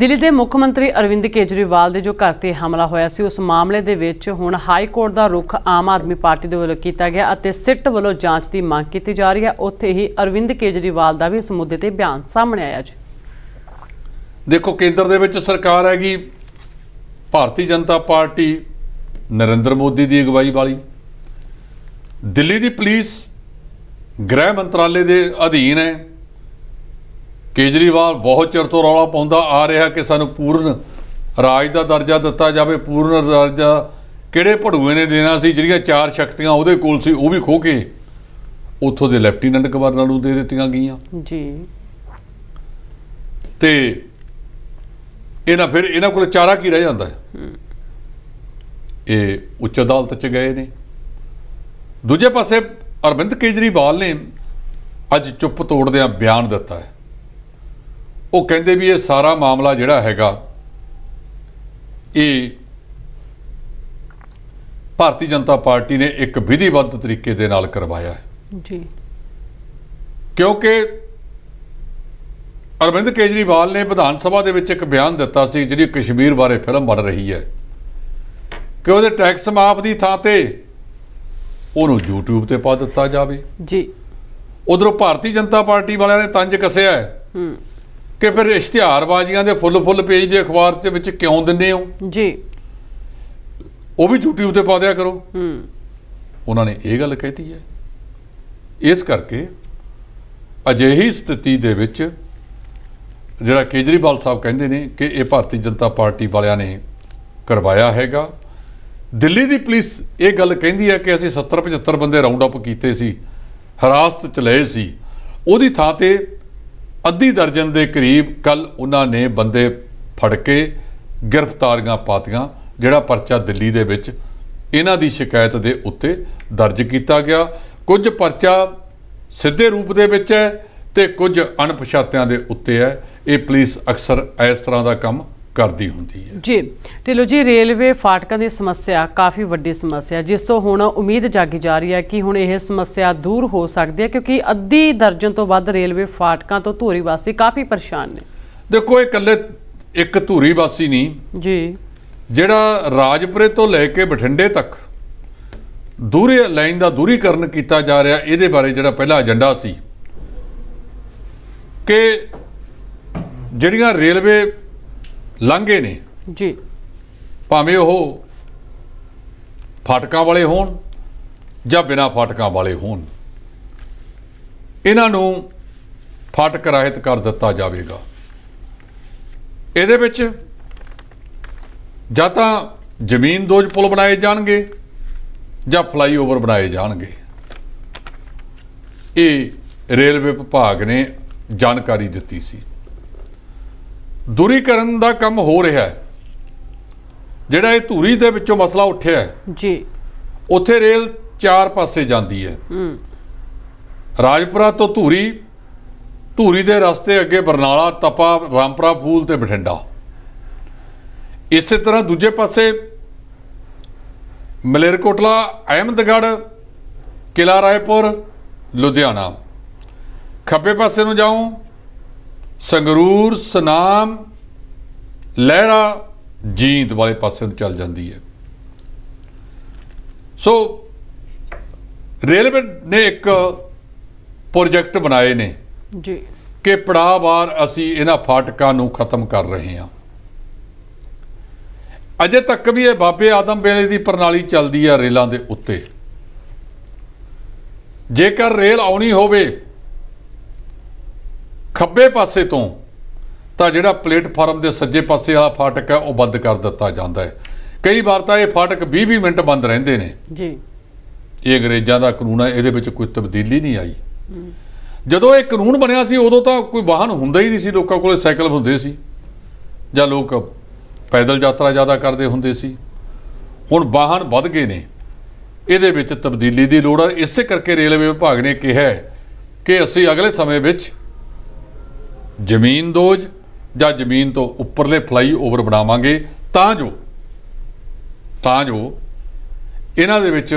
ਦਿੱਲੀ ਦੇ ਮੁੱਖ ਮੰਤਰੀ ਅਰਵਿੰਦ ਕੇਜਰੀਵਾਲ ਦੇ ਜੋ ਘਰ ਤੇ ਹਮਲਾ ਹੋਇਆ ਸੀ ਉਸ ਮਾਮਲੇ ਦੇ ਵਿੱਚ ਹੁਣ ਹਾਈ ਕੋਰਟ ਦਾ ਰੁਖ ਆਮ ਆਦਮੀ ਪਾਰਟੀ ਦੇ ਵੱਲੋਂ ਕੀਤਾ ਗਿਆ ਅਤੇ ਸਿੱਟ ਵੱਲੋਂ ਜਾਂਚ ਦੀ ਮੰਗ ਕੀਤੀ ਜਾ ਰਹੀ ਹੈ ਉੱਥੇ ਹੀ ਅਰਵਿੰਦ ਕੇਜਰੀਵਾਲ ਦਾ ਵੀ ਇਸ ਮੁੱਦੇ ਤੇ ਬਿਆਨ ਸਾਹਮਣੇ ਆਇਆ ਜੀ ਦੇਖੋ ਕੇਂਦਰ ਦੇ ਵਿੱਚ ਸਰਕਾਰ ਹੈਗੀ ਭਾਰਤੀ ਜਨਤਾ ਪਾਰਟੀ ਨਰਿੰਦਰ ਮੋਦੀ ਦੀ ਅਗਵਾਈ ਵਾਲੀ ਦਿੱਲੀ ਦੀ ਪੁਲਿਸ ਗ੍ਰਹਿ ਮੰਤਰਾਲੇ ਦੇ ਅਧੀਨ ਹੈ ਕੇਜਰੀਵਾਲ ਬਹੁਤ ਚਿਰ ਤੋਂ ਰੌਲਾ ਪਾਉਂਦਾ ਆ ਰਿਹਾ ਕਿ ਸਾਨੂੰ ਪੂਰਨ ਰਾਜ ਦਾ ਦਰਜਾ ਦਿੱਤਾ ਜਾਵੇ ਪੂਰਨ ਰਾਜਾ ਕਿਹੜੇ ਭੜੂਏ ਨੇ ਦੇਣਾ ਸੀ ਜਿਹੜੀਆਂ ਚਾਰ ਸ਼ਕਤੀਆਂ ਉਹਦੇ ਕੋਲ ਸੀ ਉਹ ਵੀ ਖੋ ਕੇ ਉੱਥੋਂ ਦੇ ਲੈਫਟੀਨੈਂਟ ਗਵਰਨਰ ਨੂੰ ਦੇ ਦਿੱਤੀਆਂ ਗਈਆਂ ਜੀ ਤੇ ਇਹਨਾਂ ਫਿਰ ਇਹਨਾਂ ਕੋਲ ਚਾਰਾ ਕੀ ਰਹਿ ਜਾਂਦਾ ਹੈ ਇਹ ਉੱਚ ਅਦਾਲਤ 'ਚ ਗਏ ਨੇ ਦੂਜੇ ਪਾਸੇ ਅਰਵਿੰਦ ਕੇਜਰੀਵਾਲ ਨੇ ਅੱਜ ਚੁੱਪ ਤੋੜਦਿਆਂ ਬਿਆਨ ਦਿੱਤਾ ਹੈ ਉਹ ਕਹਿੰਦੇ ਵੀ ਇਹ ਸਾਰਾ ਮਾਮਲਾ ਜਿਹੜਾ ਹੈਗਾ ਇਹ ਭਾਰਤੀ ਜਨਤਾ ਪਾਰਟੀ ਨੇ ਇੱਕ ਵਿਧੀਬੱਧ ਤਰੀਕੇ ਦੇ ਨਾਲ ਕਰਵਾਇਆ ਹੈ ਜੀ ਕਿਉਂਕਿ ਅਰਵਿੰਦ ਕੇਜਰੀਵਾਲ ਨੇ ਵਿਧਾਨ ਸਭਾ ਦੇ ਵਿੱਚ ਇੱਕ ਬਿਆਨ ਦਿੱਤਾ ਸੀ ਜਿਹੜੀ ਕਸ਼ਮੀਰ ਬਾਰੇ ਫਿਲਮ ਬਣ ਰਹੀ ਹੈ ਕਿ ਉਹਦੇ ਟੈਕਸ ਮਾਫ ਦੀ ਥਾਂ ਤੇ ਉਹਨੂੰ YouTube ਤੇ ਪਾ ਦਿੱਤਾ ਜਾਵੇ ਜੀ ਉਧਰੋਂ ਭਾਰਤੀ ਜਨਤਾ ਪਾਰਟੀ ਵਾਲਿਆਂ ਨੇ ਤੰਜ ਕਸਿਆ ਹੈ ਹੂੰ ਕਿ ਫਿਰ ਇਸ਼ਤਿਹਾਰਬਾਜ਼ੀਆਂ ਦੇ ਫੁੱਲ ਫੁੱਲ ਪੇਜ ਦੇ ਅਖਬਾਰ ਦੇ ਵਿੱਚ ਕਿਉਂ ਦਿੰਦੇ ਹੋ ਜੀ ਉਹ ਵੀ YouTube ਤੇ ਪਾ ਦਿਆ ਕਰੋ ਹੂੰ ਉਹਨਾਂ ਨੇ ਇਹ ਗੱਲ ਕਹਿਤੀ ਹੈ ਇਸ ਕਰਕੇ ਅਜਿਹੀ ਸਥਿਤੀ ਦੇ ਵਿੱਚ ਜਿਹੜਾ ਕੇਜਰੀਵਾਲ ਸਾਹਿਬ ਕਹਿੰਦੇ ਨੇ ਕਿ ਇਹ ਭਾਰਤੀ ਜਨਤਾ ਪਾਰਟੀ ਵਾਲਿਆਂ ਨੇ ਕਰਵਾਇਆ ਹੈਗਾ ਦਿੱਲੀ ਦੀ ਪੁਲਿਸ ਇਹ ਗੱਲ ਕਹਿੰਦੀ ਹੈ ਕਿ ਅਸੀਂ 70 75 ਬੰਦੇ ਰਾਉਂਡ ਅਪ ਕੀਤੇ ਸੀ ਹਰਾਸਤ ਚ ਲਏ ਸੀ ਉਹਦੀ ਥਾਂ ਤੇ ਅੱਧੀ ਦਰਜਨ ਦੇ ਕਰੀਬ ਕੱਲ ਉਹਨਾਂ ਨੇ ਬੰਦੇ ਫੜ ਕੇ ਗ੍ਰਿਫਤਾਰੀਆਂ ਪਾਤੀਆਂ ਜਿਹੜਾ ਪਰਚਾ ਦਿੱਲੀ ਦੇ ਵਿੱਚ ਇਹਨਾਂ ਦੀ ਸ਼ਿਕਾਇਤ ਦੇ ਉੱਤੇ ਦਰਜ ਕੀਤਾ ਗਿਆ ਕੁਝ ਪਰਚਾ ਸਿੱਧੇ ਰੂਪ ਦੇ ਵਿੱਚ ਹੈ ਤੇ ਕੁਝ ਅਣਪਛਾਤਿਆਂ ਦੇ ਉੱਤੇ ਹੈ ਇਹ ਪੁਲਿਸ ਅਕਸਰ ਇਸ ਤਰ੍ਹਾਂ ਦਾ ਕੰਮ ਕਰਦੀ ਹੁੰਦੀ ਹੈ ਜੀ ਲੋ ਜੀ ਰੇਲਵੇ ਫਾਟਕਾਂ ਦੀ ਸਮੱਸਿਆ ਕਾਫੀ ਵੱਡੀ ਸਮੱਸਿਆ ਜਿਸ ਤੋਂ ਹੁਣ ਉਮੀਦ ਜਾਗੀ ਜਾ ਰਹੀ ਹੈ ਕਿ ਹੁਣ ਇਹ ਸਮੱਸਿਆ ਦੂਰ ਹੋ ਸਕਦੀ ਹੈ ਕਿਉਂਕਿ ਅੱਧੀ ਦਰਜਨ ਤੋਂ ਵੱਧ ਰੇਲਵੇ ਫਾਟਕਾਂ ਤੋਂ ਧੂਰੀ ਵਾਸੀ ਕਾਫੀ ਪਰੇਸ਼ਾਨ ਨੇ ਦੇਖੋ ਇਹ ਇਕੱਲੇ ਇੱਕ ਧੂਰੀ ਵਾਸੀ ਨਹੀਂ ਜੀ ਜਿਹੜਾ ਰਾਜਪੁਰੇ ਤੋਂ ਲੈ ਕੇ ਬਠਿੰਡੇ ਤੱਕ ਦੂਰੀ ਲਾਈਨ ਦਾ ਦੂਰੀਕਰਨ ਕੀਤਾ ਜਾ ਰਿਹਾ ਇਹਦੇ ਬਾਰੇ ਜਿਹੜਾ ਪਹਿਲਾ ਏਜੰਡਾ ਸੀ ਕਿ ਜਿਹੜੀਆਂ ਰੇਲਵੇ ਲੰਘੇ ਨੇ ਜੀ ਭਾਵੇਂ ਉਹ ਫਾਟਕਾਂ ਵਾਲੇ ਹੋਣ ਜਾਂ ਬਿਨਾ ਫਾਟਕਾਂ ਵਾਲੇ ਹੋਣ ਇਹਨਾਂ ਨੂੰ ਫਾਟਕ ਰਹਿਤ ਕਰ ਦਿੱਤਾ ਜਾਵੇਗਾ ਇਹਦੇ ਵਿੱਚ ਜਾਂ ਤਾਂ ਜ਼ਮੀਨ ਦੋਜ ਪੁਲ ਬਣਾਏ ਜਾਣਗੇ ਜਾਂ ਫਲਾਈਓਵਰ ਬਣਾਏ ਜਾਣਗੇ ਇਹ ਰੇਲਵੇ ਵਿਭਾਗ ਨੇ ਜਾਣਕਾਰੀ ਦਿੱਤੀ ਸੀ ਕਰਨ ਦਾ ਕੰਮ ਹੋ ਰਿਹਾ ਹੈ ਜਿਹੜਾ ਇਹ ਧੂਰੀ ਦੇ ਵਿੱਚੋਂ ਮਸਲਾ ਉੱਠਿਆ ਹੈ ਜੀ ਉੱਥੇ ਰੇਲ ਚਾਰ ਪਾਸੇ ਜਾਂਦੀ ਹੈ ਹੂੰ ਰਾਜਪੁਰਾ ਤੋਂ ਧੂਰੀ ਧੂਰੀ ਦੇ ਰਸਤੇ ਅੱਗੇ ਬਰਨਾਲਾ ਤਪਾ ਰਾਮਪੁਰਾ ਫੂਲ ਤੇ ਬਠਿੰਡਾ ਇਸੇ ਤਰ੍ਹਾਂ ਦੂਜੇ ਪਾਸੇ ਮਲੇਰਕੋਟਲਾ ਅਹਿਮਦਗੜ ਕਿਲਾ ਰਾਏਪੁਰ ਲੁਧਿਆਣਾ ਖੱਬੇ ਪਾਸੇ ਨੂੰ ਜਾਉਂ ਸੰਗਰੂਰ ਸਨਾਮ ਲਹਿਰਾ ਜੀਂਦ ਵਾਲੇ ਪਾਸੇ ਨੂੰ ਚੱਲ ਜਾਂਦੀ ਹੈ ਸੋ ਰੇਲਵੇ ਨੇ ਇੱਕ ਪ੍ਰੋਜੈਕਟ ਬਣਾਏ ਨੇ ਜੀ ਕਿ ਪੜਾਵਾਰ ਅਸੀਂ ਇਹਨਾਂ ਫਾਟਕਾਂ ਨੂੰ ਖਤਮ ਕਰ ਰਹੇ ਹਾਂ ਅਜੇ ਤੱਕ ਵੀ ਇਹ ਬਾਬੇ ਆਦਮ ਬੇਲੇ ਦੀ ਪ੍ਰਣਾਲੀ ਚੱਲਦੀ ਆ ਰੇਲਾਂ ਦੇ ਉੱਤੇ ਜੇਕਰ ਰੇਲ ਆਉਣੀ ਹੋਵੇ ਖੱਬੇ ਪਾਸੇ ਤੋਂ ਤਾਂ ਜਿਹੜਾ ਪਲੇਟਫਾਰਮ ਦੇ ਸੱਜੇ ਪਾਸੇ ਵਾਲਾ ਫਾਟਕ ਹੈ ਉਹ ਬੰਦ ਕਰ ਦਿੱਤਾ ਜਾਂਦਾ ਹੈ ਕਈ ਵਾਰ ਤਾਂ ਇਹ ਫਾਟਕ 20-20 ਮਿੰਟ ਬੰਦ ਰਹਿੰਦੇ ਨੇ ਜੀ ਇਹ ਅੰਗਰੇਜ਼ਾਂ ਦਾ ਕਾਨੂੰਨ ਹੈ ਇਹਦੇ ਵਿੱਚ ਕੋਈ ਤਬਦੀਲੀ ਨਹੀਂ ਆਈ ਜਦੋਂ ਇਹ ਕਾਨੂੰਨ ਬਣਿਆ ਸੀ ਉਦੋਂ ਤਾਂ ਕੋਈ ਵਾਹਨ ਹੁੰਦਾ ਹੀ ਨਹੀਂ ਸੀ ਲੋਕਾਂ ਕੋਲੇ ਸਾਈਕਲ ਹੁੰਦੇ ਸੀ ਜਾਂ ਲੋਕ ਪੈਦਲ ਯਾਤਰਾ ਜ਼ਿਆਦਾ ਕਰਦੇ ਹੁੰਦੇ ਸੀ ਹੁਣ ਵਾਹਨ ਵੱਧ ਗਏ ਨੇ ਇਹਦੇ ਵਿੱਚ ਤਬਦੀਲੀ ਦੀ ਲੋੜ ਹੈ ਇਸੇ ਕਰਕੇ ਰੇਲਵੇ ਵਿਭਾਗ ਨੇ ਕਿਹਾ ਕਿ ਅਸੀਂ ਅਗਲੇ ਸਮੇਂ ਵਿੱਚ ਜ਼ਮੀਨ ਦੋਜ ਜਾਂ ਜ਼ਮੀਨ ਤੋਂ ਉੱਪਰਲੇ ਫਲਾਈ ਓਵਰ ਬਣਾਵਾਂਗੇ ਤਾਂ ਜੋ ਤਾਂ ਜੋ ਇਹਨਾਂ ਦੇ ਵਿੱਚ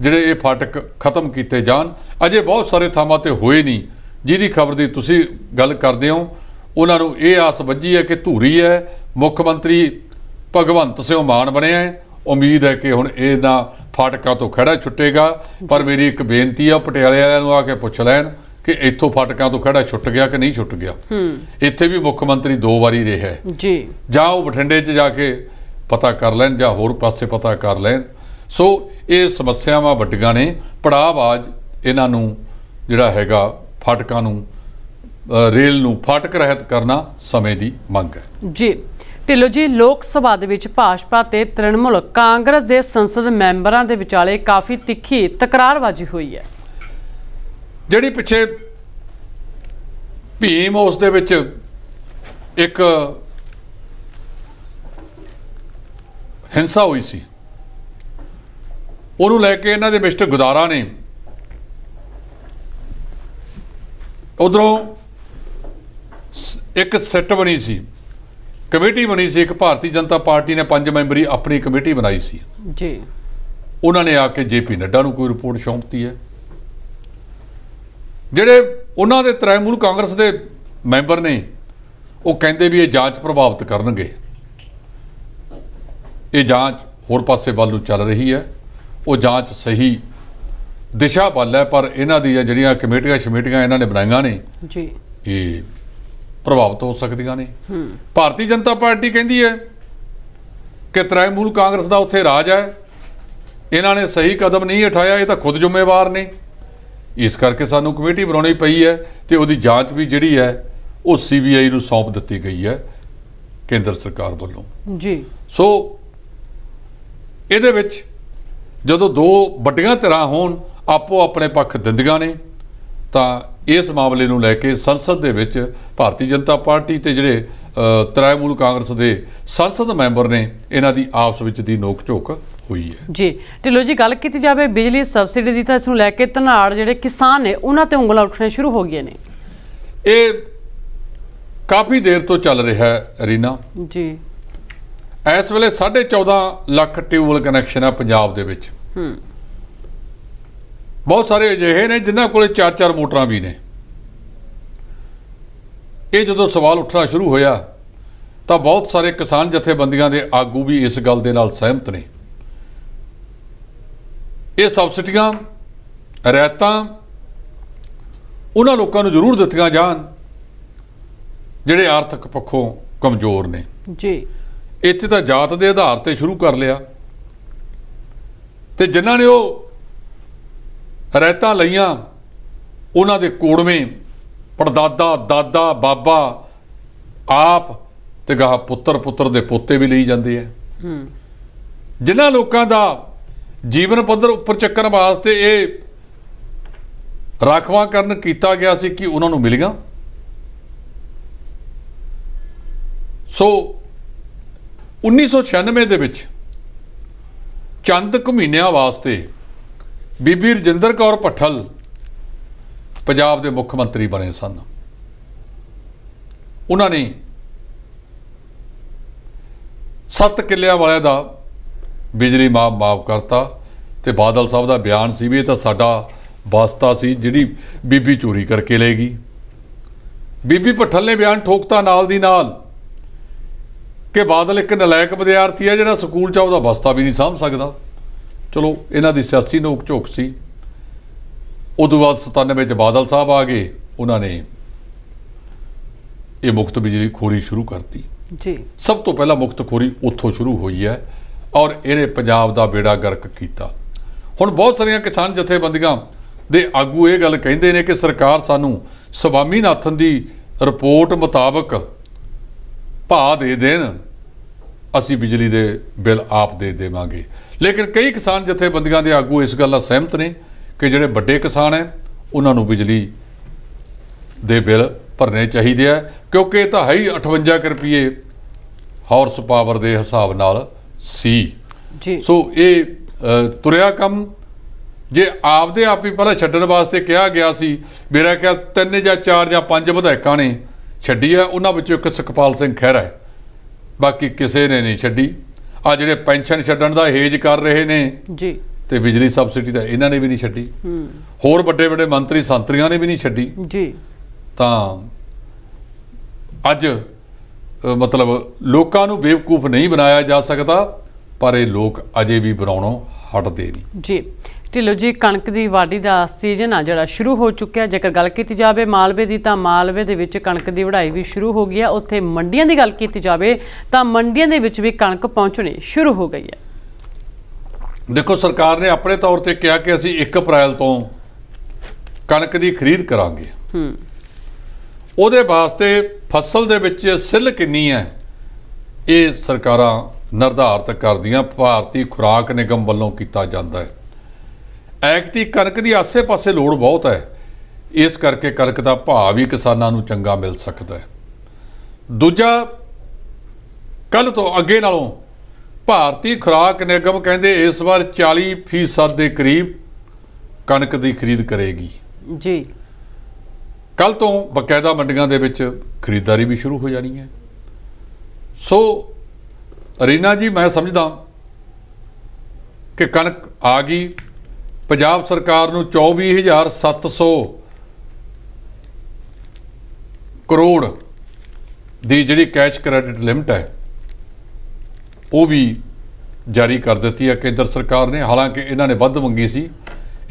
ਜਿਹੜੇ ਇਹ ਫਾਟਕ ਖਤਮ ਕੀਤੇ ਜਾਣ ਅਜੇ ਬਹੁਤ ਸਾਰੇ ਥਾਵਾਂ ਤੇ ਹੋਏ ਨਹੀਂ ਜਿਹਦੀ ਖਬਰ ਦੀ ਤੁਸੀਂ ਗੱਲ ਕਰਦੇ ਹੋ ਉਹਨਾਂ ਨੂੰ ਇਹ ਆਸ ਵੱਜੀ ਹੈ ਕਿ ਧੂਰੀ ਹੈ ਮੁੱਖ ਮੰਤਰੀ ਭਗਵੰਤ ਸਿੰਘ ਮਾਨ ਬਣਿਆ ਹੈ ਉਮੀਦ ਹੈ ਕਿ ਹੁਣ ਇਹਦਾ ਫਾਟਕਾਂ ਤੋਂ ਖੜਾ ਛੁੱਟੇਗਾ ਪਰ ਮੇਰੀ ਇੱਕ ਬੇਨਤੀ ਆ ਪਟਿਆਲੇ ਵਾਲਿਆਂ ਨੂੰ ਆ ਕੇ ਪੁੱਛ ਲੈਣ ਕਿ ਇੱਥੋਂ ਫਟਕਾਂ ਤੋਂ ਖੜਾ ਛੁੱਟ ਗਿਆ ਕਿ ਨਹੀਂ ਛੁੱਟ ਗਿਆ ਇੱਥੇ ਵੀ ਮੁੱਖ ਮੰਤਰੀ ਦੋ ਵਾਰੀ ਰਿਹਾ ਹੈ ਜੀ ਜਾਂ ਉਹ ਬਠਿੰਡੇ 'ਚ ਜਾ ਕੇ ਪਤਾ ਕਰ ਲੈਣ ਜਾਂ ਹੋਰ ਪਾਸੇ ਪਤਾ ਕਰ ਲੈਣ ਸੋ ਇਹ ਸਮੱਸਿਆਵਾਂ ਵੱਡੀਆਂ ਨੇ ਪੜਾਵਾਜ ਇਹਨਾਂ ਨੂੰ ਜਿਹੜਾ ਹੈਗਾ ਫਟਕਾਂ ਨੂੰ ਰੇਲ ਨੂੰ ਫਟਕ ਰਹਿਤ ਕਰਨਾ ਸਮੇਂ ਦੀ ਮੰਗ ਹੈ ਜੀ ਢਿੱਲੋ ਜੀ ਲੋਕ ਸਭਾ ਦੇ ਵਿੱਚ ਭਾਜਪਾ ਤੇ ਤ੍ਰਿਣਮੂਲ ਕਾਂਗਰਸ ਦੇ ਸੰਸਦ ਮੈਂਬਰਾਂ ਦੇ ਵਿਚਾਲੇ ਕਾਫੀ ਤਿੱਖੀ ਤਕਰਾਰਬਾਜ਼ੀ ਹੋਈ ਹੈ ਜਿਹੜੀ ਪਿੱਛੇ ਭੀਮ ਉਸ ਦੇ ਵਿੱਚ ਇੱਕ ਹਿੰਸਾ ਹੋਈ ਸੀ ਉਹਨੂੰ ਲੈ ਕੇ ਇਹਨਾਂ ਦੇ ਮਿਸਟਰ ਗੁਦਾਰਾ ਨੇ ਉਧਰੋਂ ਇੱਕ ਸੈੱਟ ਬਣੀ ਸੀ ਕਮੇਟੀ ਬਣੀ ਸੀ ਇੱਕ ਭਾਰਤੀ ਜਨਤਾ ਪਾਰਟੀ ਨੇ ਪੰਜ ਮੈਂਬਰੀ ਆਪਣੀ ਕਮੇਟੀ ਬਣਾਈ ਸੀ ਜੀ ਉਹਨਾਂ ਨੇ ਆ ਕੇ ਜੇਪੀ ਨੱਡਾ ਨੂੰ ਕੋਈ ਰਿਪੋਰਟ ਸੌਂਪਤੀ ਹੈ ਜਿਹੜੇ ਉਹਨਾਂ ਦੇ ਤ੍ਰੈਮੂਲ ਕਾਂਗਰਸ ਦੇ ਮੈਂਬਰ ਨੇ ਉਹ ਕਹਿੰਦੇ ਵੀ ਇਹ ਜਾਂਚ ਪ੍ਰਭਾਵਿਤ ਕਰਨਗੇ ਇਹ ਜਾਂਚ ਹੋਰ ਪਾਸੇ ਵੱਲ ਨੂੰ ਚੱਲ ਰਹੀ ਹੈ ਉਹ ਜਾਂਚ ਸਹੀ ਦਿਸ਼ਾ ਵੱਲ ਹੈ ਪਰ ਇਹਨਾਂ ਦੀ ਜਿਹੜੀਆਂ ਕਮੇਟੀਆਂ ਸ਼ਮੇਟੀਆਂ ਇਹਨਾਂ ਨੇ ਬਣਾਈਆਂ ਨੇ ਜੀ ਇਹ ਪ੍ਰਭਾਵਿਤ ਹੋ ਸਕਦੀਆਂ ਨੇ ਭਾਰਤੀ ਜਨਤਾ ਪਾਰਟੀ ਕਹਿੰਦੀ ਹੈ ਕਿ ਤ੍ਰੈਮੂਲ ਕਾਂਗਰਸ ਦਾ ਉੱਥੇ ਰਾਜ ਹੈ ਇਹਨਾਂ ਨੇ ਸਹੀ ਕਦਮ ਨਹੀਂ ਉਠਾਇਆ ਇਹ ਤਾਂ ਖੁਦ ਜ਼ਿੰਮੇਵਾਰ ਨੇ ਇਸ ਕਰਕੇ ਸਾਨੂੰ ਕਮੇਟੀ ਬਣਾਉਣੀ ਪਈ ਹੈ ਤੇ ਉਹਦੀ ਜਾਂਚ ਵੀ ਜਿਹੜੀ ਹੈ ਉਹ ਸੀਬੀਆਈ ਨੂੰ ਸੌਂਪ ਦਿੱਤੀ ਗਈ ਹੈ ਕੇਂਦਰ ਸਰਕਾਰ ਵੱਲੋਂ ਜੀ ਸੋ ਇਹਦੇ ਵਿੱਚ ਜਦੋਂ ਦੋ ਵੱਡੀਆਂ ਧਿਰਾਂ ਹੋਣ ਆਪੋ ਆਪਣੇ ਪੱਖ ਦਿੰਦੀਆਂ ਨੇ ਤਾਂ ਇਸ ਮਾਮਲੇ ਨੂੰ ਲੈ ਕੇ ਸੰਸਦ ਦੇ ਵਿੱਚ ਭਾਰਤੀ ਜਨਤਾ ਪਾਰਟੀ ਤੇ ਜਿਹੜੇ ਤ੍ਰਿਣਮੂਲ ਕਾਂਗਰਸ ਦੇ ਸੰਸਦ ਮੈਂਬਰ ਨੇ ਇਹਨਾਂ ਦੀ ਆਪਸ ਵਿੱਚ ਦੀ ਨੋਕ-ਝੋਕ ਹੋਈ ਹੈ ਜੀ ਢਿੱਲੋ ਜੀ ਗੱਲ ਕੀਤੀ ਜਾਵੇ ਬਿਜਲੀ ਸਬਸਿਡੀ ਦੀ ਤਾਂ ਇਸ ਨੂੰ ਲੈ ਕੇ ਧਨਾੜ ਜਿਹੜੇ ਕਿਸਾਨ ਨੇ ਉਹਨਾਂ ਤੇ ਉਂਗਲਾਂ ਉੱਠਣੇ ਸ਼ੁਰੂ ਹੋ ਗਏ ਨੇ ਇਹ ਕਾਫੀ ਦੇਰ ਤੋਂ ਚੱਲ ਰਿਹਾ ਹੈ ਰੀਨਾ ਜੀ ਇਸ ਵੇਲੇ 14.5 ਲੱਖ ਟਿਊਬਲ ਕਨੈਕਸ਼ਨ ਆ ਪੰਜਾਬ ਦੇ ਵਿੱਚ ਹੂੰ ਬਹੁਤ ਸਾਰੇ ਅਜਿਹੇ ਨੇ ਜਿਨ੍ਹਾਂ ਕੋਲੇ 4-4 ਮੋਟਰਾਂ ਵੀ ਨੇ ਇਹ ਜਦੋਂ ਸਵਾਲ ਉੱਠਣਾ ਸ਼ੁਰੂ ਹੋਇਆ ਤਾਂ ਬਹੁਤ ਸਾਰੇ ਕਿਸਾਨ ਜਥੇਬੰਦੀਆਂ ਦੇ ਆਗੂ ਵੀ ਇਸ ਗੱਲ ਦੇ ਨਾਲ ਸਹਿਮਤ ਨੇ ਇਹ ਸਬਸਿਡੀਆਂ ਰਹਿਤਾਂ ਉਹਨਾਂ ਲੋਕਾਂ ਨੂੰ ਜ਼ਰੂਰ ਦਿੱਤੀਆਂ ਜਾਣ ਜਿਹੜੇ ਆਰਥਿਕ ਪੱਖੋਂ ਕਮਜ਼ੋਰ ਨੇ ਜੀ ਇੱਥੇ ਤਾਂ ਜਾਤ ਦੇ ਆਧਾਰ ਤੇ ਸ਼ੁਰੂ ਕਰ ਲਿਆ ਤੇ ਜਿਨ੍ਹਾਂ ਨੇ ਉਹ ਰਹਿਤਾਂ ਲਈਆਂ ਉਹਨਾਂ ਦੇ ਕੋੜਵੇਂ ਪਰਦਾਦਾ ਦਾਦਾ ਬਾਬਾ ਆਪ ਤੇ ਗਾ ਪੁੱਤਰ ਪੁੱਤਰ ਦੇ ਪੋਤੇ ਵੀ ਲਈ ਜਾਂਦੇ ਆ ਹੂੰ ਜਿਨ੍ਹਾਂ ਲੋਕਾਂ ਦਾ ਜੀਵਨ ਪੱਧਰ ਉੱਪਰ ਚੱਕਣ ਵਾਸਤੇ ਇਹ ਰਾਖਵਾ ਕਰਨ ਕੀਤਾ ਗਿਆ ਸੀ ਕਿ ਉਹਨਾਂ ਨੂੰ ਮਿਲ ਗਿਆ ਸੋ 1996 ਦੇ ਵਿੱਚ ਚੰਦ ਕੁ ਮਹੀਨਿਆਂ ਵਾਸਤੇ ਬੀਬੀ ਰਜਿੰਦਰ ਕੌਰ ਪਠਲ ਪੰਜਾਬ ਦੇ ਮੁੱਖ ਮੰਤਰੀ ਬਣੇ ਸਨ ਉਹਨਾਂ ਨੇ ਸੱਤ ਕਿੱਲਿਆਂ ਵਾਲੇ ਦਾ ਬਿਜਲੀ ਮਾਫ ਮਾਫ ਕਰਤਾ ਤੇ ਬਾਦਲ ਸਾਹਿਬ ਦਾ ਬਿਆਨ ਸੀ ਵੀ ਇਹ ਤਾਂ ਸਾਡਾ ਵਾਸਤਾ ਸੀ ਜਿਹੜੀ ਬੀਬੀ ਚੋਰੀ ਕਰਕੇ ਲੈ ਗਈ ਬੀਬੀ ਪਠਲ ਨੇ ਬਿਆਨ ਠੋਕਤਾ ਨਾਲ ਦੀ ਨਾਲ ਕਿ ਬਾਦਲ ਇੱਕ ਨਲਾਇਕ ਵਿਦਿਆਰਥੀ ਹੈ ਜਿਹੜਾ ਸਕੂਲ 'ਚ ਉਹਦਾ ਬਸਤਾ ਵੀ ਨਹੀਂ ਸਮਝ ਸਕਦਾ ਚਲੋ ਇਹਨਾਂ ਦੀ ਸਿਆਸੀ ਨੋਕ ਝੋਕ ਸੀ ਉਦੋਂ ਬਾਅਦ 97 ਚ ਬਾਦਲ ਸਾਹਿਬ ਆ ਗਏ ਉਹਨਾਂ ਨੇ ਇਹ ਮੁਕਤ ਬਿਜਲੀ ਖੋਰੀ ਸ਼ੁਰੂ ਕਰਤੀ ਜੀ ਸਭ ਤੋਂ ਪਹਿਲਾਂ ਮੁਕਤ ਖੋਰੀ ਉੱਥੋਂ ਸ਼ੁਰੂ ਹੋਈ ਹੈ ਔਰ ਇਹਨੇ ਪੰਜਾਬ ਦਾ ਬੇੜਾ ਗਰਕ ਕੀਤਾ ਹੁਣ ਬਹੁਤ ਸਾਰੀਆਂ ਕਿਸਾਨ ਜਥੇਬੰਦੀਆਂ ਦੇ ਆਗੂ ਇਹ ਗੱਲ ਕਹਿੰਦੇ ਨੇ ਕਿ ਸਰਕਾਰ ਸਾਨੂੰ ਸਵਾਮੀ ਨਾਥਨ ਦੀ ਰਿਪੋਰਟ ਮੁਤਾਬਕ ਭਾ ਦੇ ਦੇਣ ਅਸੀਂ ਬਿਜਲੀ ਦੇ ਬਿੱਲ ਆਪ ਦੇ ਦੇਵਾਂਗੇ ਲੇਕਿਨ ਕਈ ਕਿਸਾਨ ਜਥੇਬੰਦੀਆਂ ਦੇ ਆਗੂ ਇਸ ਗੱਲ ਨਾਲ ਸਹਿਮਤ ਨੇ ਕਿ ਜਿਹੜੇ ਵੱਡੇ ਕਿਸਾਨ ਹੈ ਉਹਨਾਂ ਨੂੰ ਬਿਜਲੀ ਦੇ ਬਿੱਲ ਭਰਨੇ ਚਾਹੀਦੇ ਆ ਕਿਉਂਕਿ ਇਹ ਤਾਂ ਹੈ ਹੀ 58 ਰੁਪਏ ਹਾਰਸ ਪਾਵਰ ਦੇ ਹਿਸਾਬ ਨਾਲ ਸੀ ਜੀ ਸੋ ਇਹ ਤੁਰਿਆ ਕੰਮ ਜੇ ਆਪਦੇ ਆਪ ਹੀ ਪਹਿਲਾਂ ਛੱਡਣ ਵਾਸਤੇ ਕਿਹਾ ਗਿਆ ਸੀ ਮੇਰਾ ਕਿਹਾ ਤਿੰਨ ਜਾਂ ਚਾਰ ਜਾਂ ਪੰਜ ਵਿਧਾਇਕਾਂ ਨੇ ਛੱਡੀ ਆ ਉਹਨਾਂ ਵਿੱਚੋਂ ਇੱਕ ਸੁਖਪਾਲ ਸਿੰਘ ਖਹਿਰਾ ਹੈ ਬਾਕੀ ਕਿਸੇ ਨੇ ਨਹੀਂ ਛੱਡੀ ਆ ਜਿਹੜੇ ਪੈਨਸ਼ਨ ਛੱਡਣ ਦਾ ਹੇਜ ਕਰ ਰਹੇ ਨੇ ਜੀ ਤੇ ਬਿਜਲੀ ਸਬਸਿਡੀ ਤਾਂ ਇਹਨਾਂ ਨੇ ਵੀ ਨਹੀਂ ਛੱਡੀ ਹੋਰ ਵੱਡੇ ਵੱਡੇ ਮੰਤਰੀ ਸੰਤਰੀਆਂ ਨੇ ਵੀ ਨਹੀਂ ਛੱਡੀ ਜੀ ਤਾਂ ਅੱਜ ਮਤਲਬ ਲੋਕਾਂ ਨੂੰ ਬੇਵਕੂਫ ਨਹੀਂ ਬਣਾਇਆ ਜਾ ਸਕਦਾ ਪਰ ਇਹ ਲੋਕ ਅਜੇ ਵੀ ਬਣਾਉਣੋਂ ਹਟਦੇ ਨਹੀਂ ਜੀ ਢਿੱਲੋ ਜੀ ਕਣਕ ਦੀ ਵਾਢੀ ਦਾ ਸੀਜ਼ਨ ਆ ਜਿਹੜਾ ਸ਼ੁਰੂ ਹੋ ਚੁੱਕਿਆ ਜੇਕਰ ਗੱਲ ਕੀਤੀ ਜਾਵੇ ਮਾਲਵੇ ਦੀ ਤਾਂ ਮਾਲਵੇ ਦੇ ਵਿੱਚ ਕਣਕ ਦੀ ਵਢਾਈ ਵੀ ਸ਼ੁਰੂ ਹੋ ਗਈ ਹੈ ਉੱਥੇ ਮੰਡੀਆਂ ਦੀ ਗੱਲ ਕੀਤੀ ਜਾਵੇ ਤਾਂ ਮੰਡੀਆਂ ਦੇ ਵਿੱਚ ਵੀ ਕਣਕ ਪਹੁੰਚਣੀ ਸ਼ੁਰੂ ਹੋ ਗਈ ਹੈ ਦੇਖੋ ਸਰਕਾਰ ਨੇ ਆਪਣੇ ਤੌਰ ਤੇ ਕਿਹਾ ਕਿ ਅਸੀਂ 1 ਅਪ੍ਰੈਲ ਤੋਂ ਕਣਕ ਦੀ ਖਰੀਦ ਕਰਾਂਗੇ ਹੂੰ ਉਹਦੇ ਵਾਸਤੇ ਫਸਲ ਦੇ ਵਿੱਚ ਸਿੱਲ ਕਿੰਨੀ ਹੈ ਇਹ ਸਰਕਾਰਾਂ ਨਿਰਧਾਰਤ ਕਰਦੀਆਂ ਭਾਰਤੀ ਖੁਰਾਕ ਨਿਗਮ ਵੱਲੋਂ ਕੀਤਾ ਜਾਂਦਾ ਹੈ ਐਕਤੀ ਕਣਕ ਦੀ ਆਸੇ-ਪਾਸੇ ਲੋੜ ਬਹੁਤ ਹੈ ਇਸ ਕਰਕੇ ਕਣਕ ਦਾ ਭਾਅ ਵੀ ਕਿਸਾਨਾਂ ਨੂੰ ਚੰਗਾ ਮਿਲ ਸਕਦਾ ਹੈ ਦੂਜਾ ਕੱਲ ਤੋਂ ਅੱਗੇ ਨਾਲੋਂ ਭਾਰਤੀ ਖੁਰਾਕ ਨਿਗਮ ਕਹਿੰਦੇ ਇਸ ਵਾਰ 40% ਦੇ ਕਰੀਬ ਕਣਕ ਦੀ ਖਰੀਦ ਕਰੇਗੀ ਜੀ ਕੱਲ ਤੋਂ ਬਕਾਇਦਾ ਮੰਡੀਆਂ ਦੇ ਵਿੱਚ ਖਰੀਦਦਾਰੀ ਵੀ ਸ਼ੁਰੂ ਹੋ ਜਾਣੀ ਹੈ ਸੋ ਰੀਨਾ ਜੀ ਮੈਂ ਸਮਝਦਾ ਕਿ ਕਣਕ ਆ ਗਈ ਪੰਜਾਬ ਸਰਕਾਰ ਨੂੰ 24700 ਕਰੋੜ ਦੀ ਜਿਹੜੀ ਕੈਸ਼ ਕ੍ਰੈਡਿਟ ਲਿਮਟ ਹੈ ਉਹ ਵੀ ਜਾਰੀ ਕਰ ਦਿੱਤੀ ਹੈ ਕੇਂਦਰ ਸਰਕਾਰ ਨੇ ਹਾਲਾਂਕਿ ਇਹਨਾਂ ਨੇ ਵੱਧ ਮੰਗੀ ਸੀ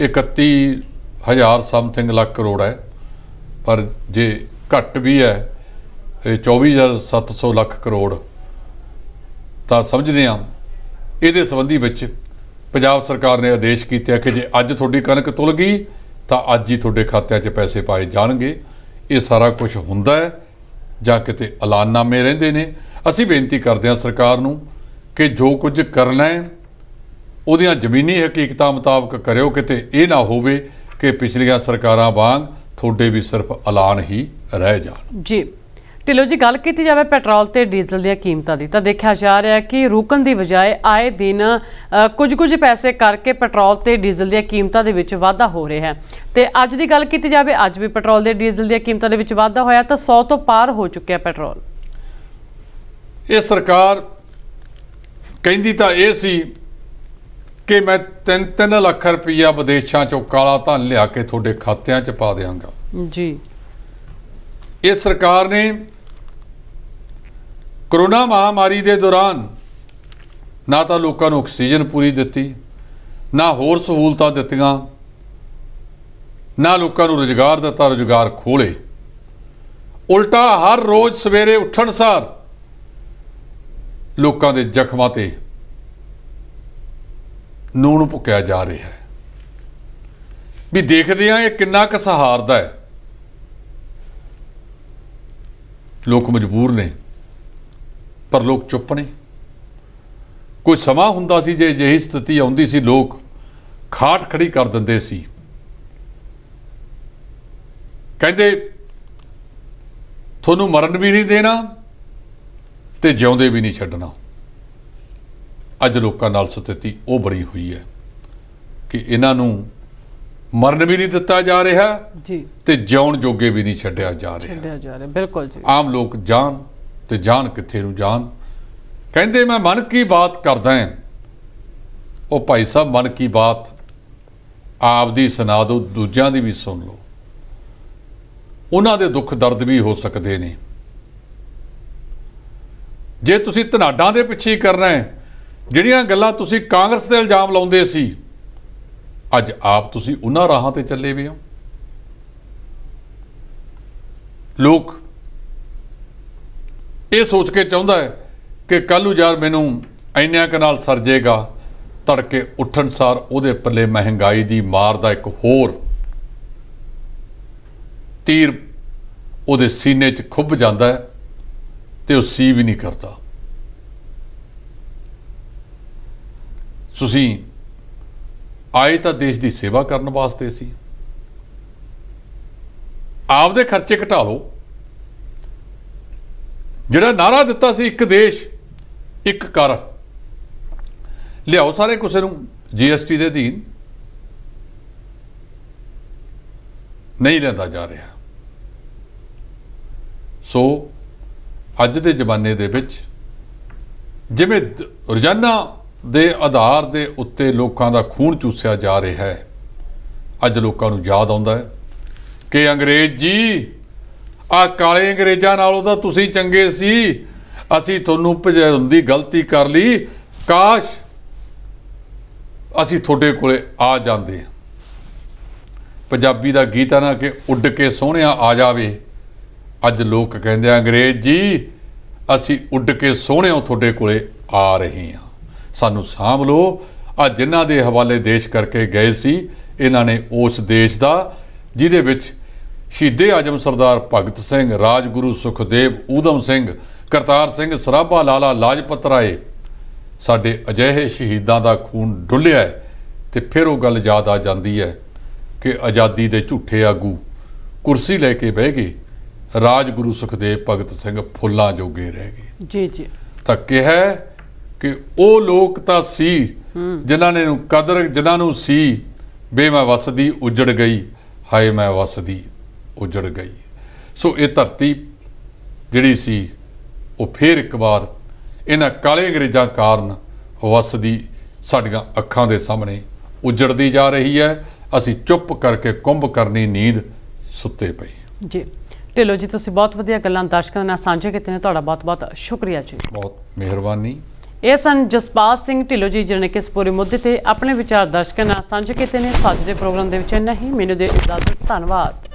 31000 ਸਮਥਿੰਗ ਲੱਖ ਕਰੋੜ ਹੈ ਪਰ ਜੇ ਘੱਟ ਵੀ ਹੈ ਇਹ 24700 ਲੱਖ ਕਰੋੜ ਤਾਂ ਸਮਝਦੇ ਆ ਇਹਦੇ ਸੰਬੰਧੀ ਵਿੱਚ ਪੰਜਾਬ ਸਰਕਾਰ ਨੇ ਆਦੇਸ਼ ਕੀਤਾ ਕਿ ਜੇ ਅੱਜ ਤੁਹਾਡੀ ਕਣਕ ਤੁਲ ਗਈ ਤਾਂ ਅੱਜ ਹੀ ਤੁਹਾਡੇ ਖਾਤਿਆਂ 'ਚ ਪੈਸੇ ਪਾਏ ਜਾਣਗੇ ਇਹ ਸਾਰਾ ਕੁਝ ਹੁੰਦਾ ਹੈ ਜਾਂ ਕਿਤੇ ਐਲਾਨਨਾਮੇ ਰਹਿੰਦੇ ਨੇ ਅਸੀਂ ਬੇਨਤੀ ਕਰਦੇ ਹਾਂ ਸਰਕਾਰ ਨੂੰ ਕਿ ਜੋ ਕੁਝ ਕਰਨਾ ਹੈ ਉਹਦੀਆਂ ਜ਼ਮੀਨੀ ਹਕੀਕਤਾਂ ਮੁਤਾਬਕ ਕਰਿਓ ਕਿਤੇ ਇਹ ਨਾ ਹੋਵੇ ਕਿ ਪਿਛਲੀਆਂ ਸਰਕਾਰਾਂ ਵਾਂਗ ਤੁਹਾਡੇ ਵੀ ਸਿਰਫ ਐਲਾਨ ਹੀ ਰਹਿ ਜਾਣ ਜੀ ਢਿੱਲੋ ਜੀ ਗੱਲ ਕੀਤੀ ਜਾਵੇ ਪੈਟਰੋਲ ਤੇ ਡੀਜ਼ਲ ਦੀਆਂ ਕੀਮਤਾਂ ਦੀ ਤਾਂ ਦੇਖਿਆ ਜਾ ਰਿਹਾ ਕਿ ਰੁਕਣ ਦੀ ਬਜਾਏ ਆਏ ਦਿਨ ਕੁਝ ਕੁਝ ਪੈਸੇ ਕਰਕੇ ਪੈਟਰੋਲ ਤੇ ਡੀਜ਼ਲ ਦੀਆਂ ਕੀਮਤਾਂ ਦੇ ਵਿੱਚ ਵਾਧਾ ਹੋ ਰਿਹਾ ਹੈ ਤੇ ਅੱਜ ਦੀ ਗੱਲ ਕੀਤੀ ਜਾਵੇ ਅੱਜ ਵੀ ਪੈਟਰੋਲ ਦੇ ਡੀਜ਼ਲ ਦੀਆਂ ਕੀਮਤਾਂ ਦੇ ਵਿੱਚ ਵਾਧਾ ਹੋਇਆ ਤਾਂ 100 ਤੋਂ ਪਾਰ ਹੋ ਚੁੱਕਿਆ ਪੈਟਰੋਲ ਇਹ ਸਰਕਾਰ ਕਹਿੰਦੀ ਤਾਂ ਇਹ ਸੀ ਕਿ ਮੈਂ 3-3 ਲੱਖ ਰੁਪਈਆ ਵਿਦੇਸ਼ਾਂ ਚੋਂ ਕਾਲਾ ਧਨ ਲਿਆ ਕੇ ਤੁਹਾਡੇ ਖਾਤਿਆਂ 'ਚ ਪਾ ਦੇਵਾਂਗਾ ਜੀ ਇਹ ਸਰਕਾਰ ਨੇ ਕਰੋਨਾ ਮਹਾਮਾਰੀ ਦੇ ਦੌਰਾਨ ਨਾ ਤਾਂ ਲੋਕਾਂ ਨੂੰ ਆਕਸੀਜਨ ਪੂਰੀ ਦਿੱਤੀ ਨਾ ਹੋਰ ਸਹੂਲਤਾਂ ਦਿੱਤੀਆਂ ਨਾ ਲੋਕਾਂ ਨੂੰ ਰੋਜ਼ਗਾਰ ਦਿੱਤਾ ਰੋਜ਼ਗਾਰ ਖੋਲੇ ਉਲਟਾ ਹਰ ਰੋਜ਼ ਸਵੇਰੇ ਉੱਠਣ ਸਾਰ ਲੋਕਾਂ ਦੇ ਜ਼ਖਮਾਂ ਤੇ ਨੂਣ ਭੁੱਕਿਆ ਜਾ ਰਿਹਾ ਹੈ ਵੀ ਦੇਖਦੇ ਆ ਇਹ ਕਿੰਨਾ ਕੁ ਸਹਾਰਦਾ ਹੈ ਲੋਕ ਮਜਬੂਰ ਨੇ ਪਰ ਲੋਕ ਚੁੱਪ ਨੇ ਕੋਈ ਸਮਾਂ ਹੁੰਦਾ ਸੀ ਜੇ ਅਜਿਹੀ ਸਥਿਤੀ ਆਉਂਦੀ ਸੀ ਲੋਕ ਖਾਟ ਖੜੀ ਕਰ ਦਿੰਦੇ ਸੀ ਕਹਿੰਦੇ ਤੁਹਾਨੂੰ ਮਰਨ ਵੀ ਨਹੀਂ ਦੇਣਾ ਤੇ ਜਿਉਂਦੇ ਵੀ ਨਹੀਂ ਛੱਡਣਾ ਅੱਜ ਲੋਕਾਂ ਨਾਲ ਸਥਿਤੀ ਉਹ ਬਣੀ ਹੋਈ ਹੈ ਕਿ ਇਹਨਾਂ ਨੂੰ ਮਰਨ ਵੀ ਨਹੀਂ ਦਿੱਤਾ ਜਾ ਰਿਹਾ ਜੀ ਤੇ ਜਿਉਣ ਜੋਗੇ ਵੀ ਨਹੀਂ ਛੱਡਿਆ ਜਾ ਰਿਹਾ ਛੱਡਿਆ ਜਾ ਰਿਹਾ ਬਿਲਕੁਲ ਜੀ ਆਮ ਲੋਕ ਜਾਣ ਤੇ ਜਾਣ ਕਿੱਥੇ ਨੂੰ ਜਾਣ ਕਹਿੰਦੇ ਮੈਂ ਮਨ ਕੀ ਬਾਤ ਕਰਦਾ ਹਾਂ ਉਹ ਭਾਈ ਸਾਹਿਬ ਮਨ ਕੀ ਬਾਤ ਆਪ ਦੀ ਸੁਣਾ ਦੋ ਦੂਜਿਆਂ ਦੀ ਵੀ ਸੁਣ ਲਓ ਉਹਨਾਂ ਦੇ ਦੁੱਖ ਦਰਦ ਵੀ ਹੋ ਸਕਦੇ ਨੇ ਜੇ ਤੁਸੀਂ ਧਨਾਡਾਂ ਦੇ ਪਿੱਛੇ ਕਰਨਾ ਹੈ ਜਿਹੜੀਆਂ ਗੱਲਾਂ ਤੁਸੀਂ ਕਾਂਗਰਸ ਤੇ ਇਲਜ਼ਾਮ ਲਾਉਂਦੇ ਸੀ ਅੱਜ ਆਪ ਤੁਸੀਂ ਉਹਨਾਂ ਰਾਹਾਂ ਤੇ ਚੱਲੇ ਵੀ ਹੋ ਲੋਕ ਇਹ ਸੋਚ ਕੇ ਚਾਹੁੰਦਾ ਹੈ ਕਿ ਨੂੰ ਯਾਰ ਮੈਨੂੰ ਐਨਿਆਂ ਕਨਾਲ ਨਾਲ ਸਰ ਜਾਏਗਾ ਤੜਕੇ ਉੱਠਣ ਸਾਰ ਉਹਦੇ ਪੱਲੇ ਮਹਿੰਗਾਈ ਦੀ ਮਾਰ ਦਾ ਇੱਕ ਹੋਰ ਤੀਰ ਉਹਦੇ ਸੀਨੇ 'ਚ ਖੁੱਭ ਜਾਂਦਾ ਹੈ ਤੇ ਉਹ ਸੀ ਵੀ ਨਹੀਂ ਕਰਦਾ ਤੁਸੀਂ ਆਏ ਤਾਂ ਦੇਸ਼ ਦੀ ਸੇਵਾ ਕਰਨ ਵਾਸਤੇ ਸੀ ਆਪਦੇ ਖਰਚੇ ਘਟਾ ਲਓ ਜਿਹੜਾ ਨਾਰਾ ਦਿੱਤਾ ਸੀ ਇੱਕ ਦੇਸ਼ ਇੱਕ ਕਰ ਲਿਆਓ ਸਾਰੇ ਕਿਸੇ ਨੂੰ ਜੀਐਸਟੀ ਦੇ ਅਧੀਨ ਨਹੀਂ ਲੈਂਦਾ ਜਾ ਰਿਹਾ ਸੋ ਅੱਜ ਦੇ ਜ਼ਮਾਨੇ ਦੇ ਵਿੱਚ ਜਿਵੇਂ ਰੋਜ਼ਾਨਾ ਦੇ ਆਧਾਰ ਦੇ ਉੱਤੇ ਲੋਕਾਂ ਦਾ ਖੂਨ ਚੂਸਿਆ ਜਾ ਰਿਹਾ ਹੈ ਅੱਜ ਲੋਕਾਂ ਨੂੰ ਯਾਦ ਆਉਂਦਾ ਹੈ ਕਿ ਅੰਗਰੇਜ਼ ਜੀ ਆ ਕਾਲੇ ਅੰਗਰੇਜ਼ਾਂ ਨਾਲੋਂ ਤਾਂ ਤੁਸੀਂ ਚੰਗੇ ਸੀ ਅਸੀਂ ਤੁਹਾਨੂੰ ਭਜਾਉਣ ਦੀ ਗਲਤੀ ਕਰ ਲਈ ਕਾਸ਼ ਅਸੀਂ ਤੁਹਾਡੇ ਕੋਲੇ ਆ ਜਾਂਦੇ ਪੰਜਾਬੀ ਦਾ ਗੀਤ ਆ ਨਾ ਕਿ ਉੱਡ ਕੇ ਸੋਹਣਿਆ ਆ ਜਾਵੇ ਅੱਜ ਲੋਕ ਕਹਿੰਦੇ ਆ ਅੰਗਰੇਜ਼ ਜੀ ਅਸੀਂ ਉੱਡ ਕੇ ਸੋਹਣਿਓ ਤੁਹਾਡੇ ਕੋਲੇ ਆ ਰਹੇ ਹਾਂ ਸਾਨੂੰ ਸਾਂਭ ਲੋ ਆ ਜਿਨ੍ਹਾਂ ਦੇ ਹਵਾਲੇ ਦੇਸ਼ ਕਰਕੇ ਗਏ ਸੀ ਇਹਨਾਂ ਨੇ ਉਸ ਦੇਸ਼ ਦਾ ਜਿਹਦੇ ਵਿੱਚ ਸ਼ਹੀਦੇ ਆਜਮ ਸਰਦਾਰ ਭਗਤ ਸਿੰਘ ਰਾਜਗੁਰੂ ਸੁਖਦੇਵ ਊਧਮ ਸਿੰਘ ਕਰਤਾਰ ਸਿੰਘ ਸਰਾਭਾ ਲਾਲਾ ਲਾਜਪਤ ਰਾਏ ਸਾਡੇ ਅਜਿਹੇ ਸ਼ਹੀਦਾਂ ਦਾ ਖੂਨ ਡੁੱਲਿਆ ਹੈ ਤੇ ਫਿਰ ਉਹ ਗੱਲ ਯਾਦ ਆ ਜਾਂਦੀ ਹੈ ਕਿ ਆਜ਼ਾਦੀ ਦੇ ਝੂਠੇ ਆਗੂ ਕੁਰਸੀ ਲੈ ਕੇ ਬਹਿ ਗਏ ਰਾਜਗੁਰੂ ਸੁਖਦੇਵ ਭਗਤ ਸਿੰਘ ਫੁੱਲਾਂ ਜੋਗੇ ਰਹਿ ਗਏ ਜੀ ਜੀ ਤਾਂ ਕਿਹਾ ਕਿ ਉਹ ਲੋਕ ਤਾਂ ਸੀ ਜਿਨ੍ਹਾਂ ਨੇ ਕਦਰ ਜਿਨ੍ਹਾਂ ਨੂੰ ਸੀ ਬੇ ਵਸਦੀ ਉਜੜ ਗਈ ਹਾਏ ਮੈਂ ਵਸਦੀ ਉਜੜ ਗਈ ਸੋ ਇਹ ਧਰਤੀ ਜਿਹੜੀ ਸੀ ਉਹ ਫੇਰ ਇੱਕ ਵਾਰ ਇਹਨਾਂ ਕਾਲੇ ਅੰਗਰੇਜ਼ਾਂ ਕਾਰਨ ਵਸਦੀ ਸਾਡੀਆਂ ਅੱਖਾਂ ਦੇ ਸਾਹਮਣੇ ਉਜੜਦੀ ਜਾ ਰਹੀ ਹੈ ਅਸੀਂ ਚੁੱਪ ਕਰਕੇ ਕੁੰਭ ਕਰਨੀ ਨੀਂਦ ਸੁੱਤੇ ਪਏ ਜੀ ਢਿੱਲੋ ਜੀ ਤੁਸੀਂ ਬਹੁਤ ਵਧੀਆ ਗੱਲਾਂ ਦਰਸ਼ਕਾਂ ਨਾਲ ਸਾਂਝੇ ਕੀਤੇ ਨੇ ਤੁਹਾਡਾ ਬਹੁਤ-ਬਹੁਤ ਸ਼ੁਕਰੀਆ ਜੀ ਬਹੁਤ ਮਿਹਰਬਾਨੀ ਇਹ ਸਨ ਜਸਪਾਲ ਸਿੰਘ ਢਿੱਲੋ ਜੀ ਜਿਹਨੇ ਕਿਸ ਇਸ ਪੂਰੇ ਮੁੱਦੇ ਤੇ ਆਪਣੇ ਵਿਚਾਰ ਦਰਸ਼ਕਾਂ ਨਾਲ ਸਾਂਝੇ ਕੀਤੇ ਨੇ ਸਾਜ ਦੇ ਪ੍ਰੋਗਰਾਮ ਦੇ ਵਿੱਚ ਨਹੀਂ ਹੀ ਮੈਨੂੰ ਦੇ ਇਜਾਜ਼ਤ ਧੰਨਵਾਦ